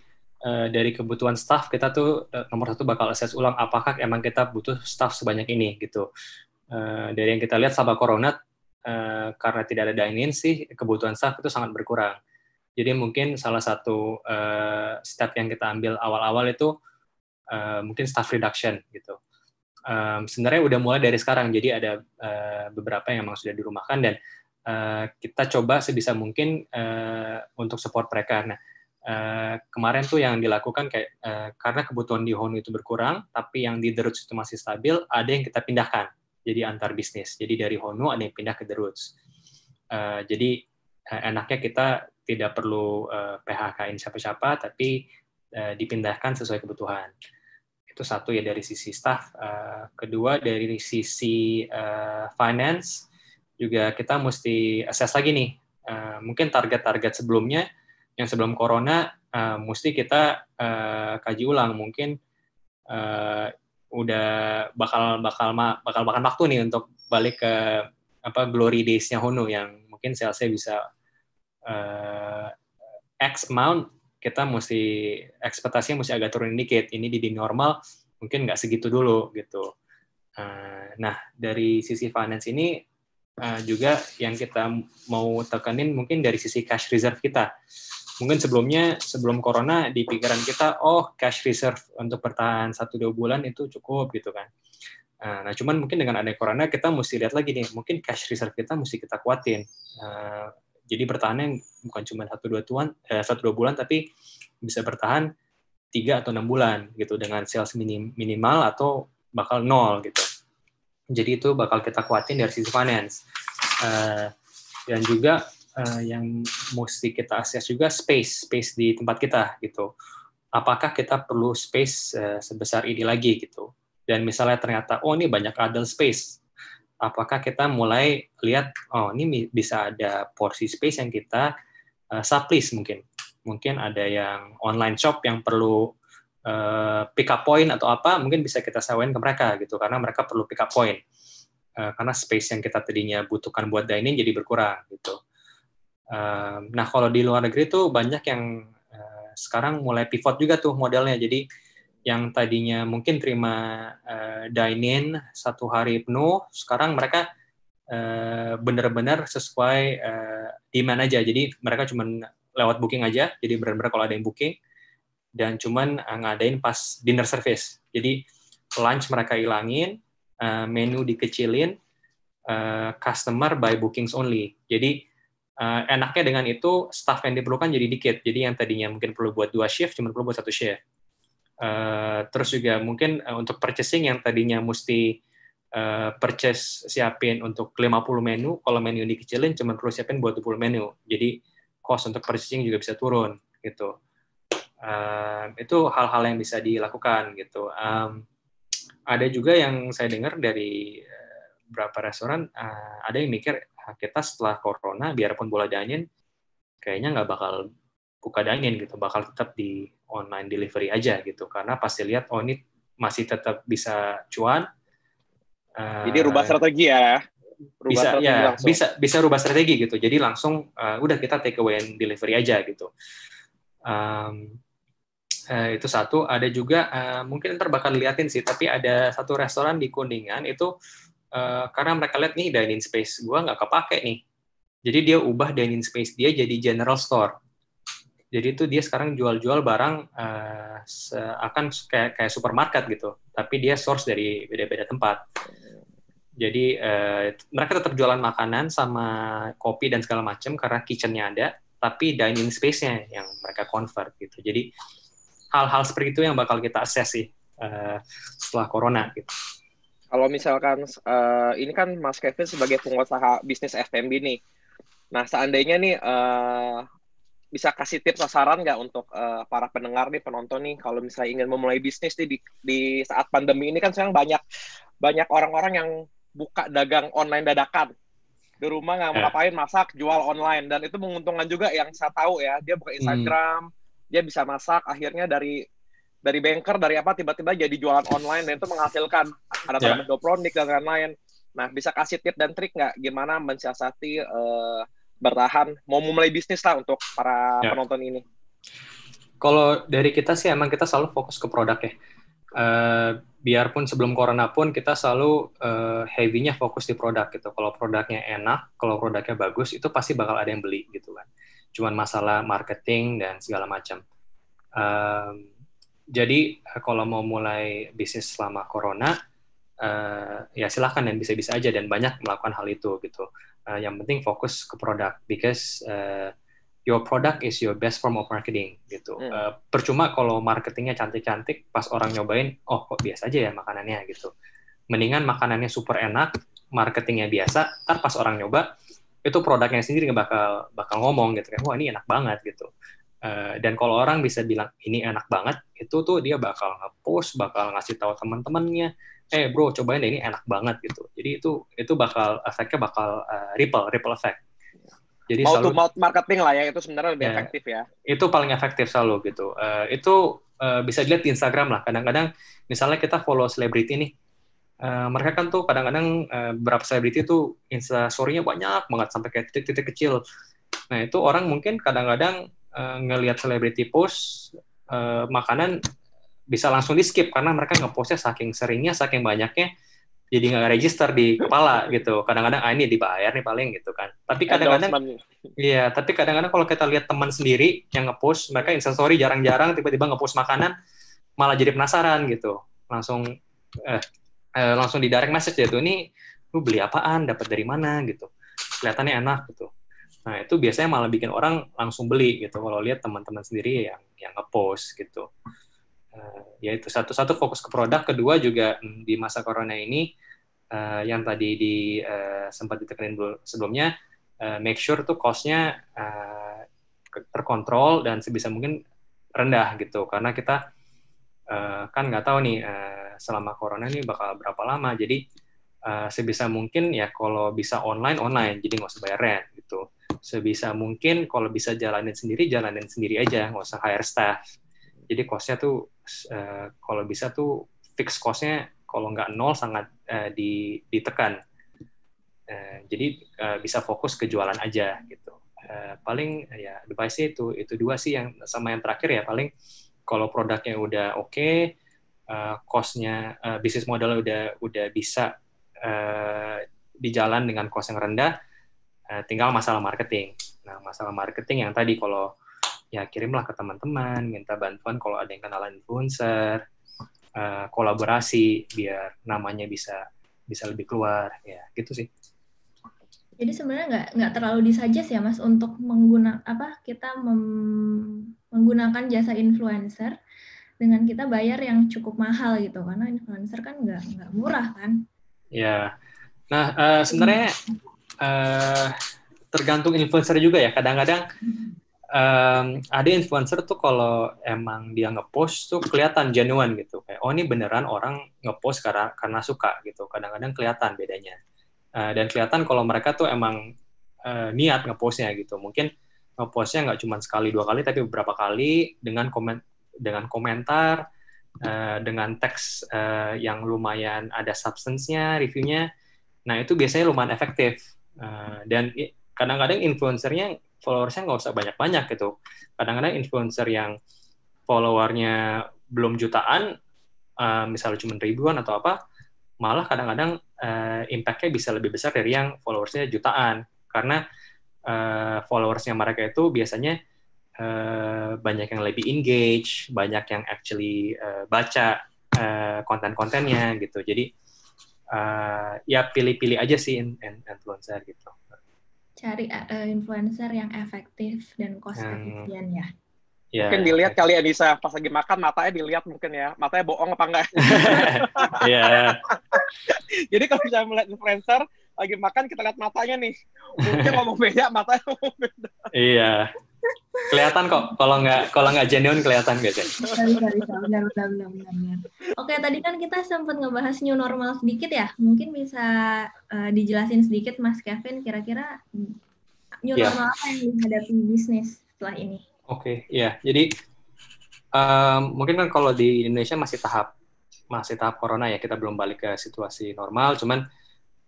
uh, dari kebutuhan staff kita tuh eh, nomor satu bakal assess ulang apakah emang kita butuh staff sebanyak ini gitu. Uh, dari yang kita lihat selama corona uh, karena tidak ada dine-in sih kebutuhan staff itu sangat berkurang. Jadi mungkin salah satu uh, step yang kita ambil awal-awal itu uh, mungkin staff reduction gitu. Um, sebenarnya udah mulai dari sekarang. Jadi ada uh, beberapa yang memang sudah dirumahkan dan Eh, kita coba sebisa mungkin uh, untuk support mereka. Nah, Uh, kemarin tuh yang dilakukan kayak uh, karena kebutuhan di Honu itu berkurang, tapi yang di The Roots itu masih stabil, ada yang kita pindahkan jadi antar bisnis. Jadi dari Honu ada yang pindah ke The Roots. Uh, jadi uh, enaknya kita tidak perlu uh, PHK-in siapa-siapa, tapi uh, dipindahkan sesuai kebutuhan. Itu satu ya dari sisi staff. Uh, kedua dari sisi uh, finance, juga kita mesti assess lagi nih uh, mungkin target-target sebelumnya yang sebelum corona uh, mesti kita uh, kaji ulang mungkin uh, udah bakal bakal bakal makan waktu nih untuk balik ke apa glory days-nya Honu yang mungkin salesnya bisa uh, X amount kita mesti ekspektasinya mesti agak turun dikit ini di, di normal mungkin nggak segitu dulu gitu nah dari sisi finance ini uh, juga yang kita mau tekanin mungkin dari sisi cash reserve kita. Mungkin sebelumnya sebelum corona di pikiran kita oh cash reserve untuk bertahan satu dua bulan itu cukup gitu kan. Eh, nah, cuman mungkin dengan adanya corona kita mesti lihat lagi nih, mungkin cash reserve kita mesti kita kuatin. Uh, jadi bertahannya bukan cuma satu dua tuan, satu dua bulan, tapi bisa bertahan tiga atau enam bulan gitu dengan sales minim, minimal atau bakal nol gitu. Jadi itu bakal kita kuatin dari sisi finance. Uh, dan juga uh, yang mesti kita akses juga space, space di tempat kita gitu. Apakah kita perlu space uh, sebesar ini lagi gitu? Dan misalnya ternyata oh ini banyak idle space, apakah kita mulai lihat oh ini bisa ada porsi space yang kita uh, mungkin, mungkin ada yang online shop yang perlu Eh, pick up point atau apa mungkin bisa kita sewain ke mereka gitu karena mereka perlu pick up point uh, karena space yang kita tadinya butuhkan buat dining jadi berkurang gitu uh, nah kalau di luar negeri tuh banyak yang uh, sekarang mulai pivot juga tuh modelnya jadi yang tadinya mungkin terima uh, dine satu hari penuh, sekarang mereka benar benar-benar sesuai uh, demand aja. Jadi mereka cuma lewat booking aja. Jadi benar-benar kalau ada yang booking, dan cuman eh, ngadain pas dinner service. Jadi lunch mereka ilangin, eh, menu dikecilin, eh, customer by bookings only. Jadi enaknya dengan itu staff yang diperlukan jadi dikit. Jadi yang tadinya mungkin perlu buat dua shift, cuma perlu buat satu shift. terus juga mungkin untuk purchasing yang tadinya mesti purchase siapin untuk 50 menu, kalau menu dikecilin cuma perlu siapin buat 20 menu. Jadi cost untuk purchasing juga bisa turun gitu um, itu hal-hal yang bisa dilakukan gitu um, ada juga yang saya dengar dari eh, beberapa restoran uh, ada yang mikir ah, kita setelah corona biarpun bola dine kayaknya nggak bakal buka dine gitu bakal tetap di online delivery aja gitu karena pasti lihat oh ini masih tetap bisa cuan eh, jadi rubah strategi ya rubah bisa ya langsung. bisa bisa rubah strategi gitu jadi langsung uh, udah kita take away and delivery aja gitu um, uh, itu satu. Ada juga uh, mungkin ntar bakal liatin sih, tapi ada satu restoran di Kuningan itu uh, karena mereka lihat nih dining space gue nggak kepake nih. Jadi dia ubah dining space dia jadi general store. Jadi itu dia sekarang jual-jual barang uh, akan kayak, kayak supermarket gitu, tapi dia source dari beda-beda tempat. Jadi uh, mereka tetap jualan makanan sama kopi dan segala macam karena kitchennya ada, tapi dining space-nya yang mereka convert gitu. Jadi hal-hal seperti itu yang bakal kita assess sih uh, setelah corona gitu. Kalau misalkan uh, ini kan Mas Kevin sebagai pengusaha bisnis FMB nih. Nah, seandainya nih uh, bisa kasih tips sasaran saran nggak untuk uh, para pendengar nih penonton nih kalau misalnya ingin memulai bisnis nih di, di saat pandemi ini kan sekarang banyak banyak orang-orang yang buka dagang online dadakan di rumah nggak ya. ngapain masak jual online dan itu menguntungkan juga yang saya tahu ya dia buka hmm. Instagram hmm dia bisa masak akhirnya dari dari banker dari apa tiba-tiba jadi jualan online dan itu menghasilkan ada yeah. Ya. dopronik dan lain-lain nah bisa kasih tips dan trik nggak gimana mensiasati uh, bertahan mau memulai bisnis lah untuk para yeah. penonton ini kalau dari kita sih emang kita selalu fokus ke produk ya Uh, biarpun sebelum corona pun kita selalu uh, heavy-nya fokus di produk gitu. Kalau produknya enak, kalau produknya bagus, itu pasti bakal ada yang beli gitu kan cuman masalah marketing dan segala macam. Um, jadi eh, kalau mau mulai bisnis selama corona, uh, ya silahkan dan bisa-bisa aja dan banyak melakukan hal itu gitu. Uh, yang penting fokus ke produk because uh, your product is your best form of marketing gitu. Uh, percuma kalau marketingnya cantik-cantik, pas orang nyobain, oh kok biasa aja ya makanannya gitu. Mendingan makanannya super enak, marketingnya biasa, ntar pas orang nyoba, itu produknya sendiri bakal bakal ngomong gitu kan wah ini enak banget gitu uh, dan kalau orang bisa bilang ini enak banget itu tuh dia bakal ngepost bakal ngasih tahu teman-temannya eh bro cobain deh ini enak banget gitu jadi itu itu bakal efeknya bakal uh, ripple ripple effect jadi mau selalu, to mouth marketing lah ya itu sebenarnya lebih ya, efektif ya itu paling efektif selalu gitu uh, itu uh, bisa dilihat di Instagram lah kadang-kadang misalnya kita follow selebriti nih Uh, mereka kan tuh kadang-kadang uh, eh, beberapa selebriti tuh story-nya banyak banget sampai kayak titik-titik kecil. Nah itu orang mungkin kadang-kadang uh, ngelihat selebriti post uh, makanan bisa langsung di skip karena mereka ngepostnya saking seringnya, saking banyaknya, jadi nggak register di kepala gitu. Kadang-kadang ah ini dibayar nih paling gitu kan. Tapi kadang-kadang gitu. iya, tapi kadang-kadang kalau kita lihat teman sendiri yang ngepost, mereka instastory jarang-jarang tiba-tiba ngepost makanan malah jadi penasaran gitu. Langsung eh eh, langsung di direct message ya tuh ini lu beli apaan dapat dari mana gitu kelihatannya enak gitu nah itu biasanya malah bikin orang langsung beli gitu kalau lihat teman-teman sendiri yang yang ngepost gitu eh, ya itu satu-satu fokus ke produk kedua juga hmm, di masa corona ini eh, yang tadi di eh, sempat ditekenin sebelumnya eh, make sure tuh costnya eh, terkontrol dan sebisa mungkin rendah gitu karena kita uh, kan nggak tahu nih uh, selama corona ini bakal berapa lama. Jadi uh, sebisa mungkin ya kalau bisa online online, jadi nggak usah bayar rent gitu. Sebisa mungkin kalau bisa jalanin sendiri, jalanin sendiri aja, nggak usah hire staff. Jadi costnya tuh uh, kalau bisa tuh fix costnya kalau nggak nol sangat uh, di, ditekan. Uh, jadi uh, bisa fokus ke jualan aja gitu. Uh, paling ya device itu itu dua sih yang sama yang terakhir ya paling kalau produknya udah oke okay, uh, costnya uh, bisnis modal udah udah bisa uh, dijalan dengan cost yang rendah, uh, tinggal masalah marketing. Nah masalah marketing yang tadi kalau ya kirimlah ke teman-teman, minta bantuan kalau ada yang kenalan influencer, uh, kolaborasi biar namanya bisa bisa lebih keluar ya gitu sih. Jadi sebenarnya nggak nggak terlalu disajes ya mas untuk menggunakan apa kita mem, menggunakan jasa influencer dengan kita bayar yang cukup mahal gitu karena influencer kan nggak nggak murah kan ya nah uh, sebenarnya uh, tergantung influencer juga ya kadang-kadang um, ada influencer tuh kalau emang dia ngepost tuh kelihatan genuine gitu kayak oh ini beneran orang ngepost karena karena suka gitu kadang-kadang kelihatan bedanya uh, dan kelihatan kalau mereka tuh emang uh, niat ngepostnya gitu mungkin ngepostnya nggak cuma sekali dua kali tapi beberapa kali dengan komen dengan komentar, uh, dengan teks uh, yang lumayan ada substance-nya, reviewnya. Nah itu biasanya lumayan efektif. Uh, dan kadang-kadang influencer-nya, followers-nya nggak usah banyak-banyak gitu. Kadang-kadang influencer yang followernya belum jutaan, uh, misalnya cuma ribuan atau apa, malah kadang-kadang uh, impact-nya bisa lebih besar dari yang followersnya jutaan. Karena uh, followersnya mereka itu biasanya uh, banyak yang lebih engage, banyak yang actually uh, baca uh, konten-kontennya gitu. Jadi uh, ya pilih-pilih aja sih in, in, influencer gitu. Cari uh, influencer yang efektif dan cost ya. hmm. efisien ya. Yeah. Mungkin dilihat ya. kali ya bisa pas lagi makan matanya dilihat mungkin ya. Matanya bohong apa enggak? Iya. Jadi kalau bisa melihat influencer lagi makan kita lihat matanya nih. Mungkin ngomong beda, matanya ngomong beda. Iya kelihatan kok kalau nggak kalau nggak genuine kelihatan gak oke tadi kan kita sempat ngebahas new normal sedikit ya mungkin bisa uh, dijelasin sedikit mas Kevin kira-kira new yeah. normal apa yang dihadapi bisnis setelah ini oke okay, ya yeah. jadi um, mungkin kan kalau di Indonesia masih tahap masih tahap corona ya kita belum balik ke situasi normal cuman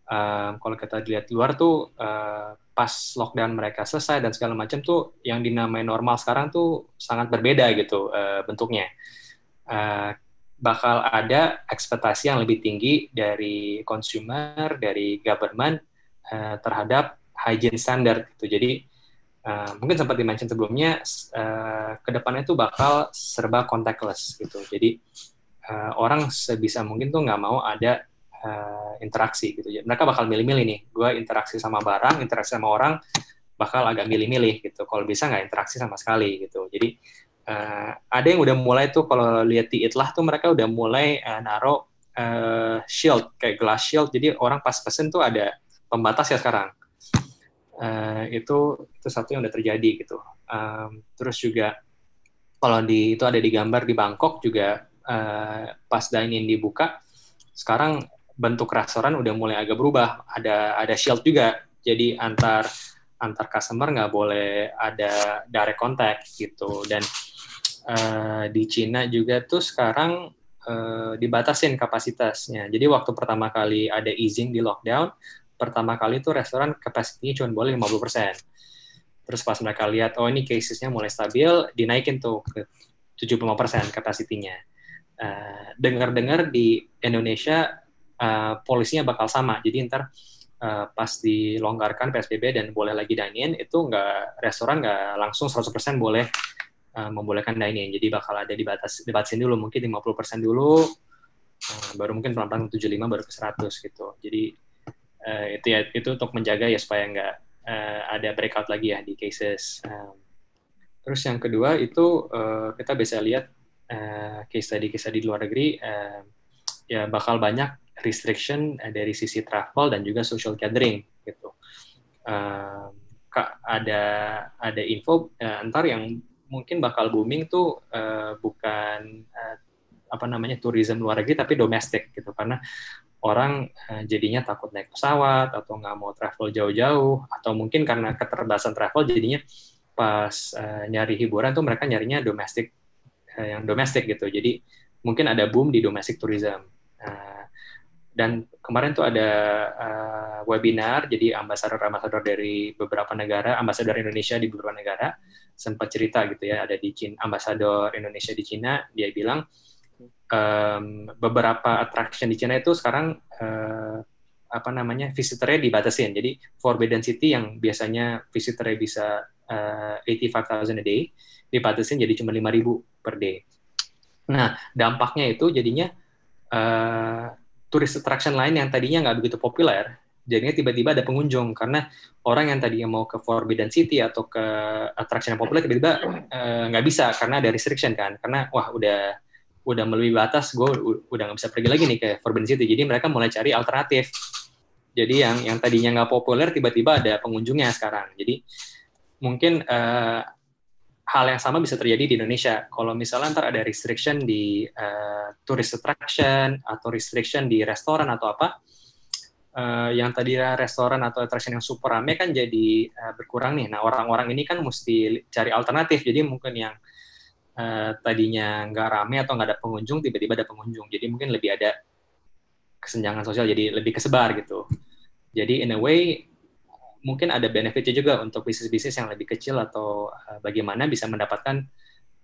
um, kalau kita lihat luar tuh uh, pas lockdown mereka selesai dan segala macam tuh yang dinamai normal sekarang tuh sangat berbeda gitu uh, bentuknya. Uh, bakal ada ekspektasi yang lebih tinggi dari konsumer dari government uh, terhadap hygiene standard gitu. Jadi uh, mungkin sempat dimention sebelumnya uh, kedepannya tuh bakal serba contactless gitu. Jadi uh, orang sebisa mungkin tuh nggak mau ada Eh, interaksi gitu. ya mereka bakal milih-milih nih, gue interaksi sama barang, interaksi sama orang, bakal agak milih-milih gitu. Kalau bisa nggak interaksi sama sekali gitu. Jadi uh, ada yang udah mulai tuh kalau lihat di itlah tuh mereka udah mulai uh, naro uh, shield kayak glass shield. Jadi orang pas pesen tuh ada pembatas ya sekarang. Uh, itu itu satu yang udah terjadi gitu. Um, terus juga kalau di itu ada di gambar di Bangkok juga uh, pas dining dibuka sekarang bentuk restoran udah mulai agak berubah. Ada ada shield juga. Jadi antar antar customer nggak boleh ada direct contact gitu. Dan uh, di Cina juga tuh sekarang uh, dibatasin kapasitasnya. Jadi waktu pertama kali ada easing di lockdown, pertama kali tuh restoran kapasitinya cuma boleh 50%. Terus pas mereka lihat, oh ini casesnya mulai stabil, dinaikin tuh ke 75% kapasitinya. Uh, Dengar-dengar di Indonesia uh, eh, polisinya bakal sama. Jadi ntar uh, pas dilonggarkan PSBB dan boleh lagi dine-in, itu nggak restoran nggak langsung 100% boleh uh, membolehkan dine-in. Jadi bakal ada dibatas dibatasin dulu, mungkin 50% dulu, uh, baru mungkin pelan-pelan 75 baru ke 100 gitu. Jadi uh, itu ya itu untuk menjaga ya supaya nggak uh, ada breakout lagi ya di cases. Um, terus yang kedua itu uh, kita bisa lihat uh, case tadi case tadi di luar negeri uh, ya bakal banyak restriction eh, dari sisi travel dan juga social gathering gitu. Uh, ada ada info uh, ntar yang mungkin bakal booming tuh uh, bukan uh, apa namanya tourism luar negeri tapi domestik gitu karena orang uh, jadinya takut naik pesawat atau nggak mau travel jauh-jauh atau mungkin karena keterbatasan travel jadinya pas uh, nyari hiburan tuh mereka nyarinya domestik uh, yang domestik gitu jadi mungkin ada boom di domestik tourism uh, dan kemarin tuh ada uh, webinar jadi ambasador ambasador dari beberapa negara ambasador Indonesia di beberapa negara sempat cerita gitu ya ada di Cina ambasador Indonesia di Cina dia bilang um, beberapa attraction di Cina itu sekarang uh, apa namanya visitornya dibatasin jadi Forbidden City yang biasanya visitornya bisa uh, eh, 85.000 a day dibatasin jadi cuma 5.000 per day nah dampaknya itu jadinya uh, tourist attraction lain yang tadinya nggak begitu populer jadinya tiba-tiba ada pengunjung karena orang yang tadinya mau ke Forbidden City atau ke attraction yang populer tiba-tiba eh, nggak uh, bisa karena ada restriction kan karena wah udah udah melebihi batas gue udah nggak bisa pergi lagi nih ke Forbidden City jadi mereka mulai cari alternatif jadi yang yang tadinya nggak populer tiba-tiba ada pengunjungnya sekarang jadi mungkin uh, hal yang sama bisa terjadi di Indonesia. Kalau misalnya ntar ada restriction di uh, tourist attraction atau restriction di restoran atau apa, uh, yang tadi ya restoran atau attraction yang super rame kan jadi uh, berkurang nih. Nah orang-orang ini kan mesti cari alternatif. Jadi mungkin yang uh, tadinya nggak rame atau nggak ada pengunjung, tiba-tiba ada pengunjung. Jadi mungkin lebih ada kesenjangan sosial, jadi lebih kesebar gitu. Jadi in a way mungkin ada benefitnya juga untuk bisnis-bisnis yang lebih kecil atau eh, bagaimana bisa mendapatkan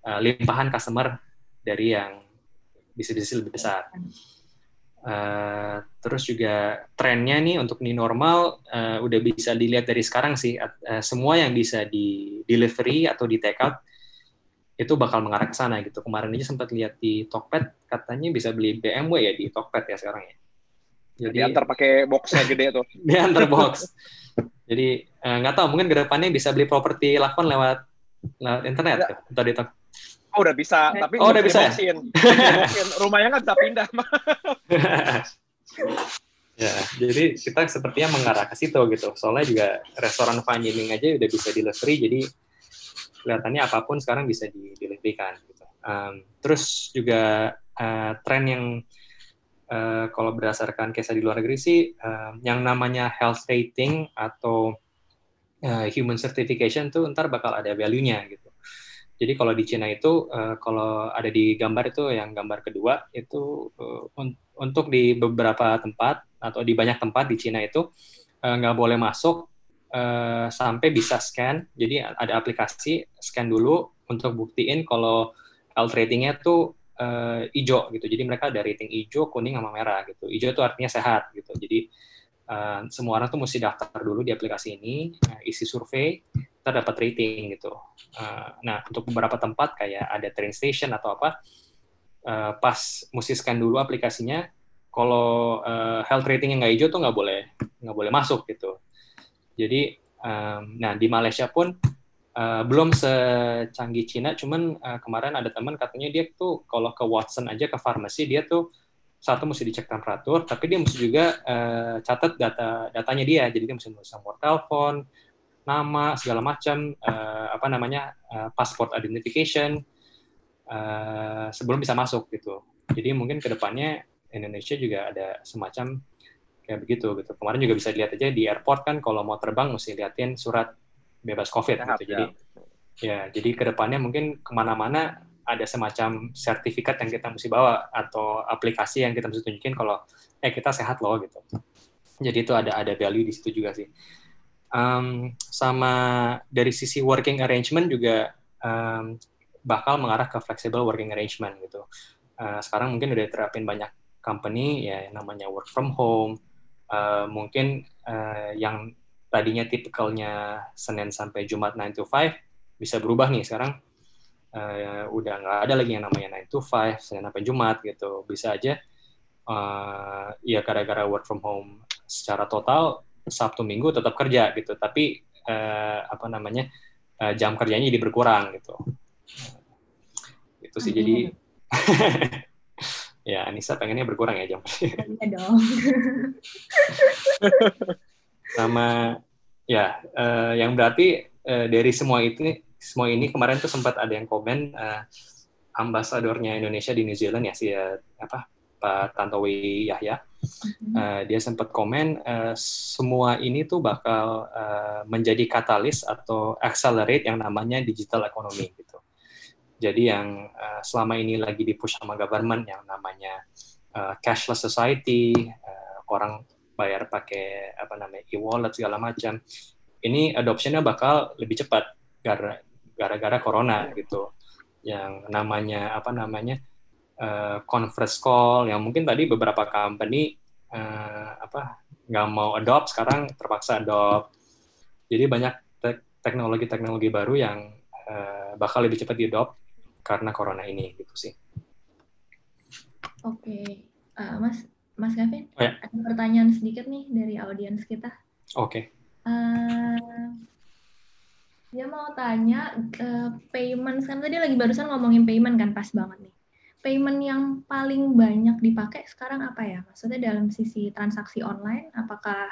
uh, limpahan customer dari yang bisnis-bisnis lebih besar. Uh, terus juga trennya nih untuk new normal uh, udah bisa dilihat dari sekarang sih uh, semua yang bisa di delivery atau di take out itu bakal mengarah ke sana gitu. Kemarin aja sempat lihat di Tokped katanya bisa beli BMW ya di Tokped ya sekarang ya. Jadi diantar pakai boxnya gede tuh. diantar box. Jadi eh, nggak uh, tahu mungkin kedepannya bisa beli properti lakon lewat lewat internet ya. atau di Oh udah bisa, eh. tapi oh, udah bisa. Ya? rumah Rumahnya nggak bisa pindah. ya, jadi kita sepertinya mengarah ke situ gitu. Soalnya juga restoran fine dining aja udah bisa di delivery, jadi kelihatannya apapun sekarang bisa dideliverykan. Gitu. Um, terus juga uh, tren yang Eh, kalau berdasarkan kisah di luar negeri sih uh, yang namanya health rating atau uh, human certification tuh ntar bakal ada value-nya gitu. Jadi kalau di Cina itu uh, kalau ada di gambar itu yang gambar kedua itu uh, untuk di beberapa tempat atau di banyak tempat di Cina itu uh, nggak boleh masuk uh, sampai bisa scan. Jadi ada aplikasi scan dulu untuk buktiin kalau health ratingnya tuh uh, eh, ijo gitu. Jadi mereka ada rating ijo, kuning, sama merah gitu. Ijo itu artinya sehat gitu. Jadi uh, semua orang tuh mesti daftar dulu di aplikasi ini, uh, isi survei, kita dapat rating gitu. Uh, nah untuk beberapa tempat kayak ada train station atau apa, uh, pas mesti scan dulu aplikasinya. Kalau uh, health rating yang nggak ijo tuh nggak boleh nggak boleh masuk gitu. Jadi um, nah di Malaysia pun Eh, belum secanggih Cina, cuman uh, kemarin ada teman katanya dia tuh kalau ke Watson aja ke farmasi dia tuh satu mesti dicek temperatur, tapi dia mesti juga uh, catat data datanya dia, jadi dia mesti nulis nomor telepon, nama segala macam, uh, apa namanya uh, passport identification uh, sebelum bisa masuk gitu. Jadi mungkin kedepannya Indonesia juga ada semacam kayak begitu gitu. Kemarin juga bisa dilihat aja di airport kan kalau mau terbang mesti liatin surat bebas COVID. Sehat, gitu. Jadi ya, ya jadi kedepannya mungkin kemana-mana ada semacam sertifikat yang kita mesti bawa atau aplikasi yang kita mesti tunjukin kalau eh kita sehat loh gitu. Jadi itu ada ada value di situ juga sih. Um, sama dari sisi working arrangement juga um, bakal mengarah ke flexible working arrangement gitu. Uh, sekarang mungkin udah terapin banyak company ya namanya work from home. Uh, mungkin uh, yang tadinya tipikalnya Senin sampai Jumat 9 to 5 bisa berubah nih sekarang uh, udah nggak ada lagi yang namanya 9 to 5 Senin sampai Jumat gitu bisa aja uh, ya gara-gara work from home secara total Sabtu Minggu tetap kerja gitu tapi uh, apa namanya uh, jam kerjanya jadi berkurang gitu itu sih Amin. Iya, jadi iya. ya Anissa pengennya berkurang ya jam kerjanya dong sama ya uh, yang berarti uh, dari semua itu semua ini kemarin tuh sempat ada yang komen uh, ambasadornya Indonesia di New Zealand ya si uh, apa Pak Tantowi Yahya uh, dia sempat komen uh, semua ini tuh bakal uh, menjadi katalis atau accelerate yang namanya digital economy gitu jadi yang uh, selama ini lagi dipush sama government yang namanya uh, cashless society uh, orang bayar pakai apa namanya e-wallet segala macam ini adoptionnya bakal lebih cepat gara-gara corona iya. gitu yang namanya apa namanya uh, conference call yang mungkin tadi beberapa company uh, apa nggak mau adopt sekarang terpaksa adopt jadi banyak teknologi-teknologi baru yang uh, bakal lebih cepat diadopt karena corona ini gitu sih. Oke, okay. uh, Mas Mas Gavin, oh, ya. ada pertanyaan sedikit nih dari audiens kita. Oke. Okay. Uh, eh, dia mau tanya uh, payment kan tadi lagi barusan ngomongin payment kan pas banget nih. Payment yang paling banyak dipakai sekarang apa ya? Maksudnya dalam sisi transaksi online, apakah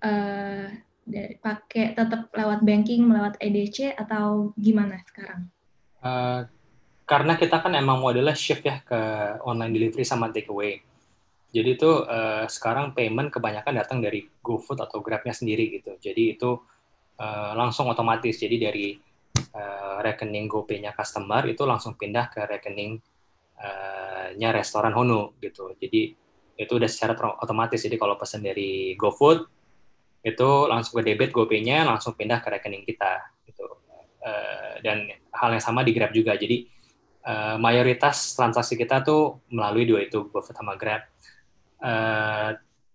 uh, pakai tetap lewat banking, lewat EDC atau gimana sekarang? Uh, karena kita kan emang modelnya shift ya ke online delivery sama takeaway. Jadi itu uh, eh, sekarang payment kebanyakan datang dari GoFood atau Grabnya sendiri gitu. Jadi itu uh, langsung otomatis. Jadi dari uh, rekening GoPay-nya customer itu langsung pindah ke rekeningnya uh, restoran Hono gitu. Jadi itu udah secara otomatis. Jadi kalau pesan dari GoFood itu langsung ke debit GoPay-nya langsung pindah ke rekening kita gitu. Uh, dan hal yang sama di Grab juga. Jadi uh, mayoritas transaksi kita tuh melalui dua itu GoFood sama Grab uh,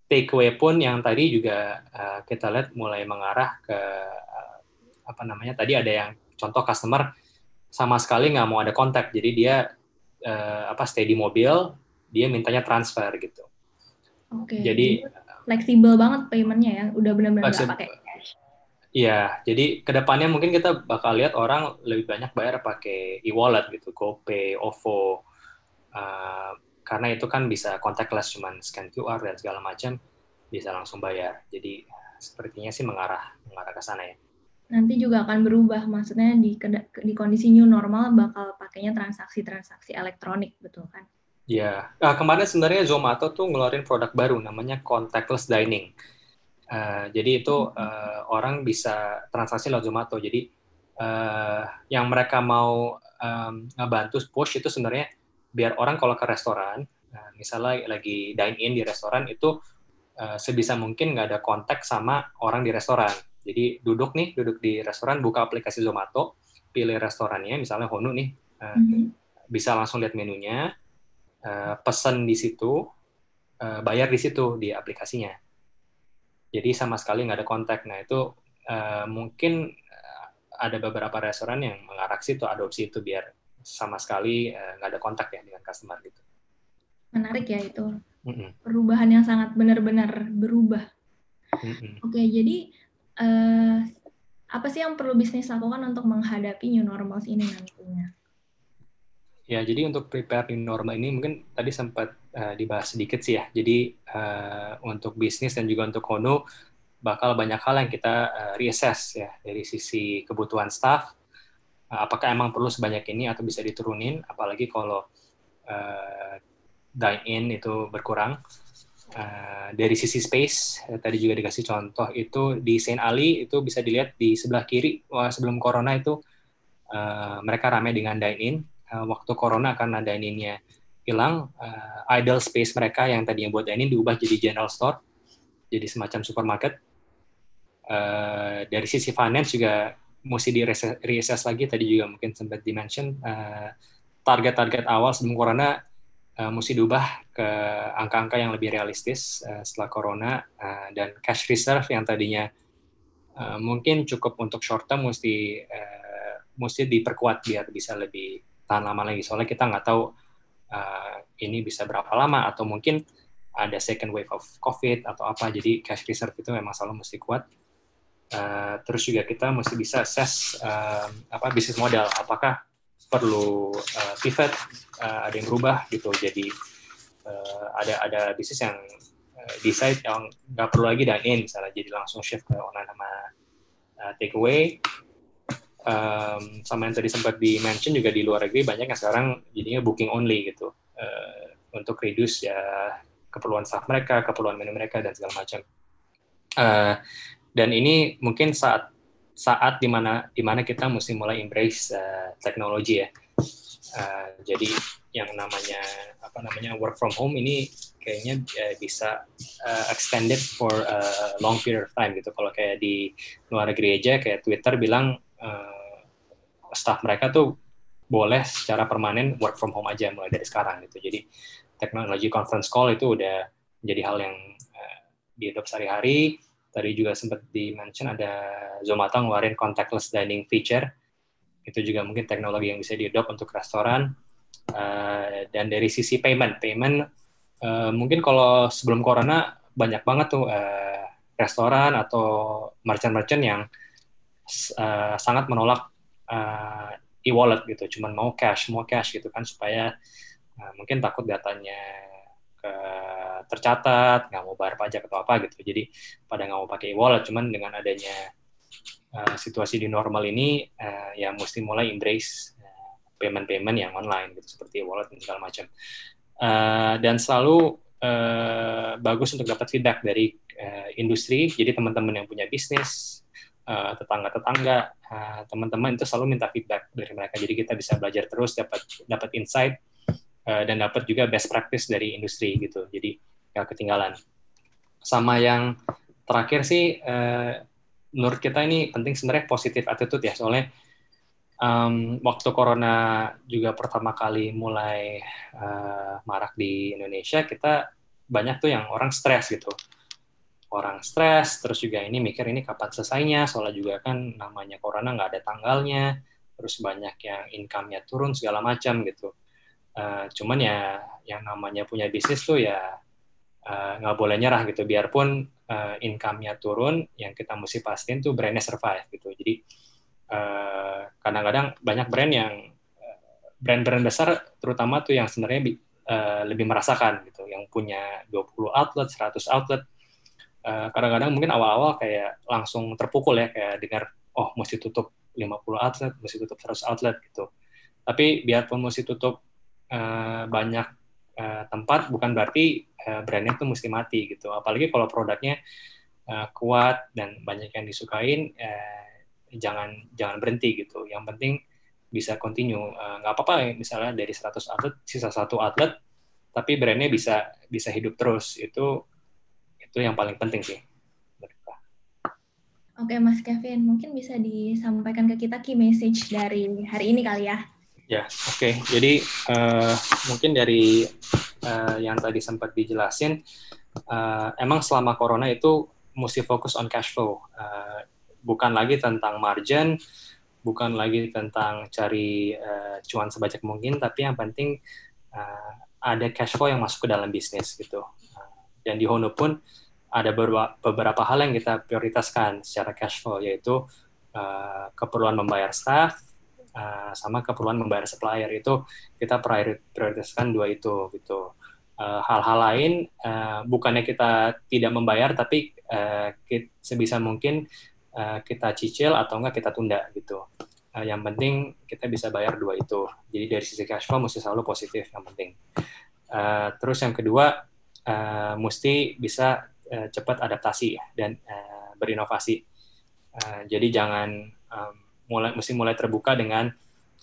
takeaway pun yang tadi juga uh, kita lihat mulai mengarah ke uh, apa namanya tadi ada yang contoh customer sama sekali nggak mau ada kontak jadi dia uh, apa stay di mobil dia mintanya transfer gitu oke okay. jadi fleksibel banget paymentnya ya udah benar-benar nggak pakai cash Iya, jadi kedepannya mungkin kita bakal lihat orang lebih banyak bayar pakai e-wallet gitu, GoPay, OVO, uh, karena itu kan bisa contactless cuman scan QR dan segala macam bisa langsung bayar jadi sepertinya sih mengarah mengarah ke sana ya nanti juga akan berubah maksudnya di di kondisi new normal bakal pakainya transaksi-transaksi elektronik betul kan Ya, nah, kemarin sebenarnya Zomato tuh ngeluarin produk baru namanya contactless dining. Uh, jadi itu uh, orang bisa transaksi lewat Zomato. Jadi uh, yang mereka mau um, ngebantu push itu sebenarnya biar orang kalau ke restoran, nah, misalnya lagi dine in di restoran itu uh, sebisa mungkin nggak ada kontak sama orang di restoran. Jadi duduk nih, duduk di restoran, buka aplikasi Zomato, pilih restorannya, misalnya Honu nih, uh, mm -hmm. bisa langsung lihat menunya, uh, pesen di situ, uh, bayar di situ di aplikasinya. Jadi sama sekali nggak ada kontak. Nah itu uh, mungkin ada beberapa restoran yang mengarah situ adopsi itu biar sama sekali eh, nggak uh, ada kontak ya dengan customer gitu. Menarik ya itu. Mm-hmm. Perubahan yang sangat benar-benar berubah. Mm-hmm. Oke, jadi uh, apa sih yang perlu bisnis lakukan untuk menghadapi new normal ini nantinya? Ya, jadi untuk prepare new normal ini mungkin tadi sempat uh, dibahas sedikit sih ya. Jadi uh, untuk bisnis dan juga untuk Kono bakal banyak hal yang kita uh, reassess ya dari sisi kebutuhan staff, Eh, apakah emang perlu sebanyak ini atau bisa diturunin apalagi kalau uh, eh, dine in itu berkurang uh, dari sisi space tadi juga dikasih contoh itu di Saint Ali itu bisa dilihat di sebelah kiri wah, sebelum corona itu uh, mereka ramai dengan dine in uh, waktu corona karena dine innya hilang uh, idle space mereka yang tadinya buat dine in diubah jadi general store jadi semacam supermarket uh, dari sisi finance juga mesti di reassess lagi tadi juga mungkin sempat dimention mention eh, target-target awal sebelum corona uh, mesti diubah ke angka-angka yang lebih realistis uh, setelah corona uh, dan cash reserve yang tadinya uh, mungkin cukup untuk short term mesti uh, mesti diperkuat biar bisa lebih tahan lama lagi soalnya kita nggak tahu uh, ini bisa berapa lama atau mungkin ada second wave of covid atau apa jadi cash reserve itu memang selalu mesti kuat Uh, terus juga kita mesti bisa assess um, apa bisnis modal apakah perlu uh, pivot uh, ada yang berubah gitu jadi uh, ada ada bisnis yang uh, decide yang nggak perlu lagi dan in misalnya jadi langsung shift ke online sama uh, takeaway um, sama yang tadi sempat di mention juga di luar negeri banyak yang sekarang jadinya booking only gitu uh, untuk reduce ya keperluan staff mereka keperluan menu mereka dan segala macam uh, dan ini mungkin saat saat dimana dimana kita mesti mulai embrace uh, teknologi ya uh, jadi yang namanya apa namanya work from home ini kayaknya uh, bisa uh, extended for a long period of time gitu kalau kayak di luar negeri aja kayak Twitter bilang uh, staff mereka tuh boleh secara permanen work from home aja mulai dari sekarang gitu jadi teknologi conference call itu udah jadi hal yang uh, dihidup sehari-hari Tadi juga sempat di-mention ada Zomato ngeluarin contactless dining feature. Itu juga mungkin teknologi yang bisa diadop untuk restoran. Uh, dan dari sisi payment, payment uh, mungkin kalau sebelum corona banyak banget tuh uh, restoran atau merchant-merchant yang uh, sangat menolak uh, e-wallet gitu, cuman mau cash, mau cash gitu kan supaya uh, mungkin takut datanya ke tercatat, nggak mau bayar pajak atau apa gitu. Jadi pada nggak mau pakai wallet cuman dengan adanya uh, situasi di normal ini, uh, ya mesti mulai embrace eh, payment-payment uh, yang online gitu, seperti wallet dan segala macam. Uh, dan selalu uh, bagus untuk dapat feedback dari uh, industri. Jadi teman-teman yang punya bisnis, tetangga-tetangga, uh, teman-teman itu selalu minta feedback dari mereka. Jadi kita bisa belajar terus, dapat dapat insight Eh, dan dapat juga best practice dari industri gitu. Jadi nggak ketinggalan. Sama yang terakhir sih, uh, menurut kita ini penting sebenarnya positif attitude ya soalnya um, waktu corona juga pertama kali mulai uh, marak di Indonesia kita banyak tuh yang orang stres gitu orang stres terus juga ini mikir ini kapan selesainya soalnya juga kan namanya corona nggak ada tanggalnya terus banyak yang income-nya turun segala macam gitu Eh, cuman ya yang namanya punya bisnis tuh ya eh, nggak uh, boleh nyerah gitu biarpun uh, income-nya turun yang kita mesti pastiin tuh brandnya survive gitu jadi uh, kadang-kadang banyak brand yang brand-brand besar terutama tuh yang sebenarnya uh, lebih merasakan gitu yang punya 20 outlet 100 outlet uh, kadang-kadang mungkin awal-awal kayak langsung terpukul ya kayak dengar oh mesti tutup 50 outlet mesti tutup 100 outlet gitu tapi biarpun mesti tutup Eh, banyak uh, tempat bukan berarti uh, brandnya itu mesti mati gitu. Apalagi kalau produknya uh, kuat dan banyak yang disukain, uh, jangan jangan berhenti gitu. Yang penting bisa continue. Nggak uh, apa-apa ya, misalnya dari 100 atlet sisa satu atlet, tapi brandnya bisa bisa hidup terus itu itu yang paling penting sih. Oke Mas Kevin, mungkin bisa disampaikan ke kita key message dari hari ini kali ya. Ya, oke. Okay. Jadi uh, mungkin dari uh, yang tadi sempat dijelasin, uh, emang selama corona itu mesti fokus on cash flow, uh, bukan lagi tentang margin, bukan lagi tentang cari uh, cuan sebanyak mungkin, tapi yang penting uh, ada cash flow yang masuk ke dalam bisnis gitu. Uh, dan di Hono pun ada beberapa hal yang kita prioritaskan secara cash flow, yaitu uh, keperluan membayar staff, Eh, sama keperluan membayar supplier itu kita prioritaskan dua itu gitu eh, hal-hal uh, lain uh, bukannya kita tidak membayar tapi uh, kita, sebisa mungkin uh, kita cicil atau enggak kita tunda gitu uh, yang penting kita bisa bayar dua itu jadi dari sisi cash flow mesti selalu positif yang penting uh, terus yang kedua uh, mesti bisa uh, cepat adaptasi dan uh, berinovasi uh, jadi jangan um, mulai mesti mulai terbuka dengan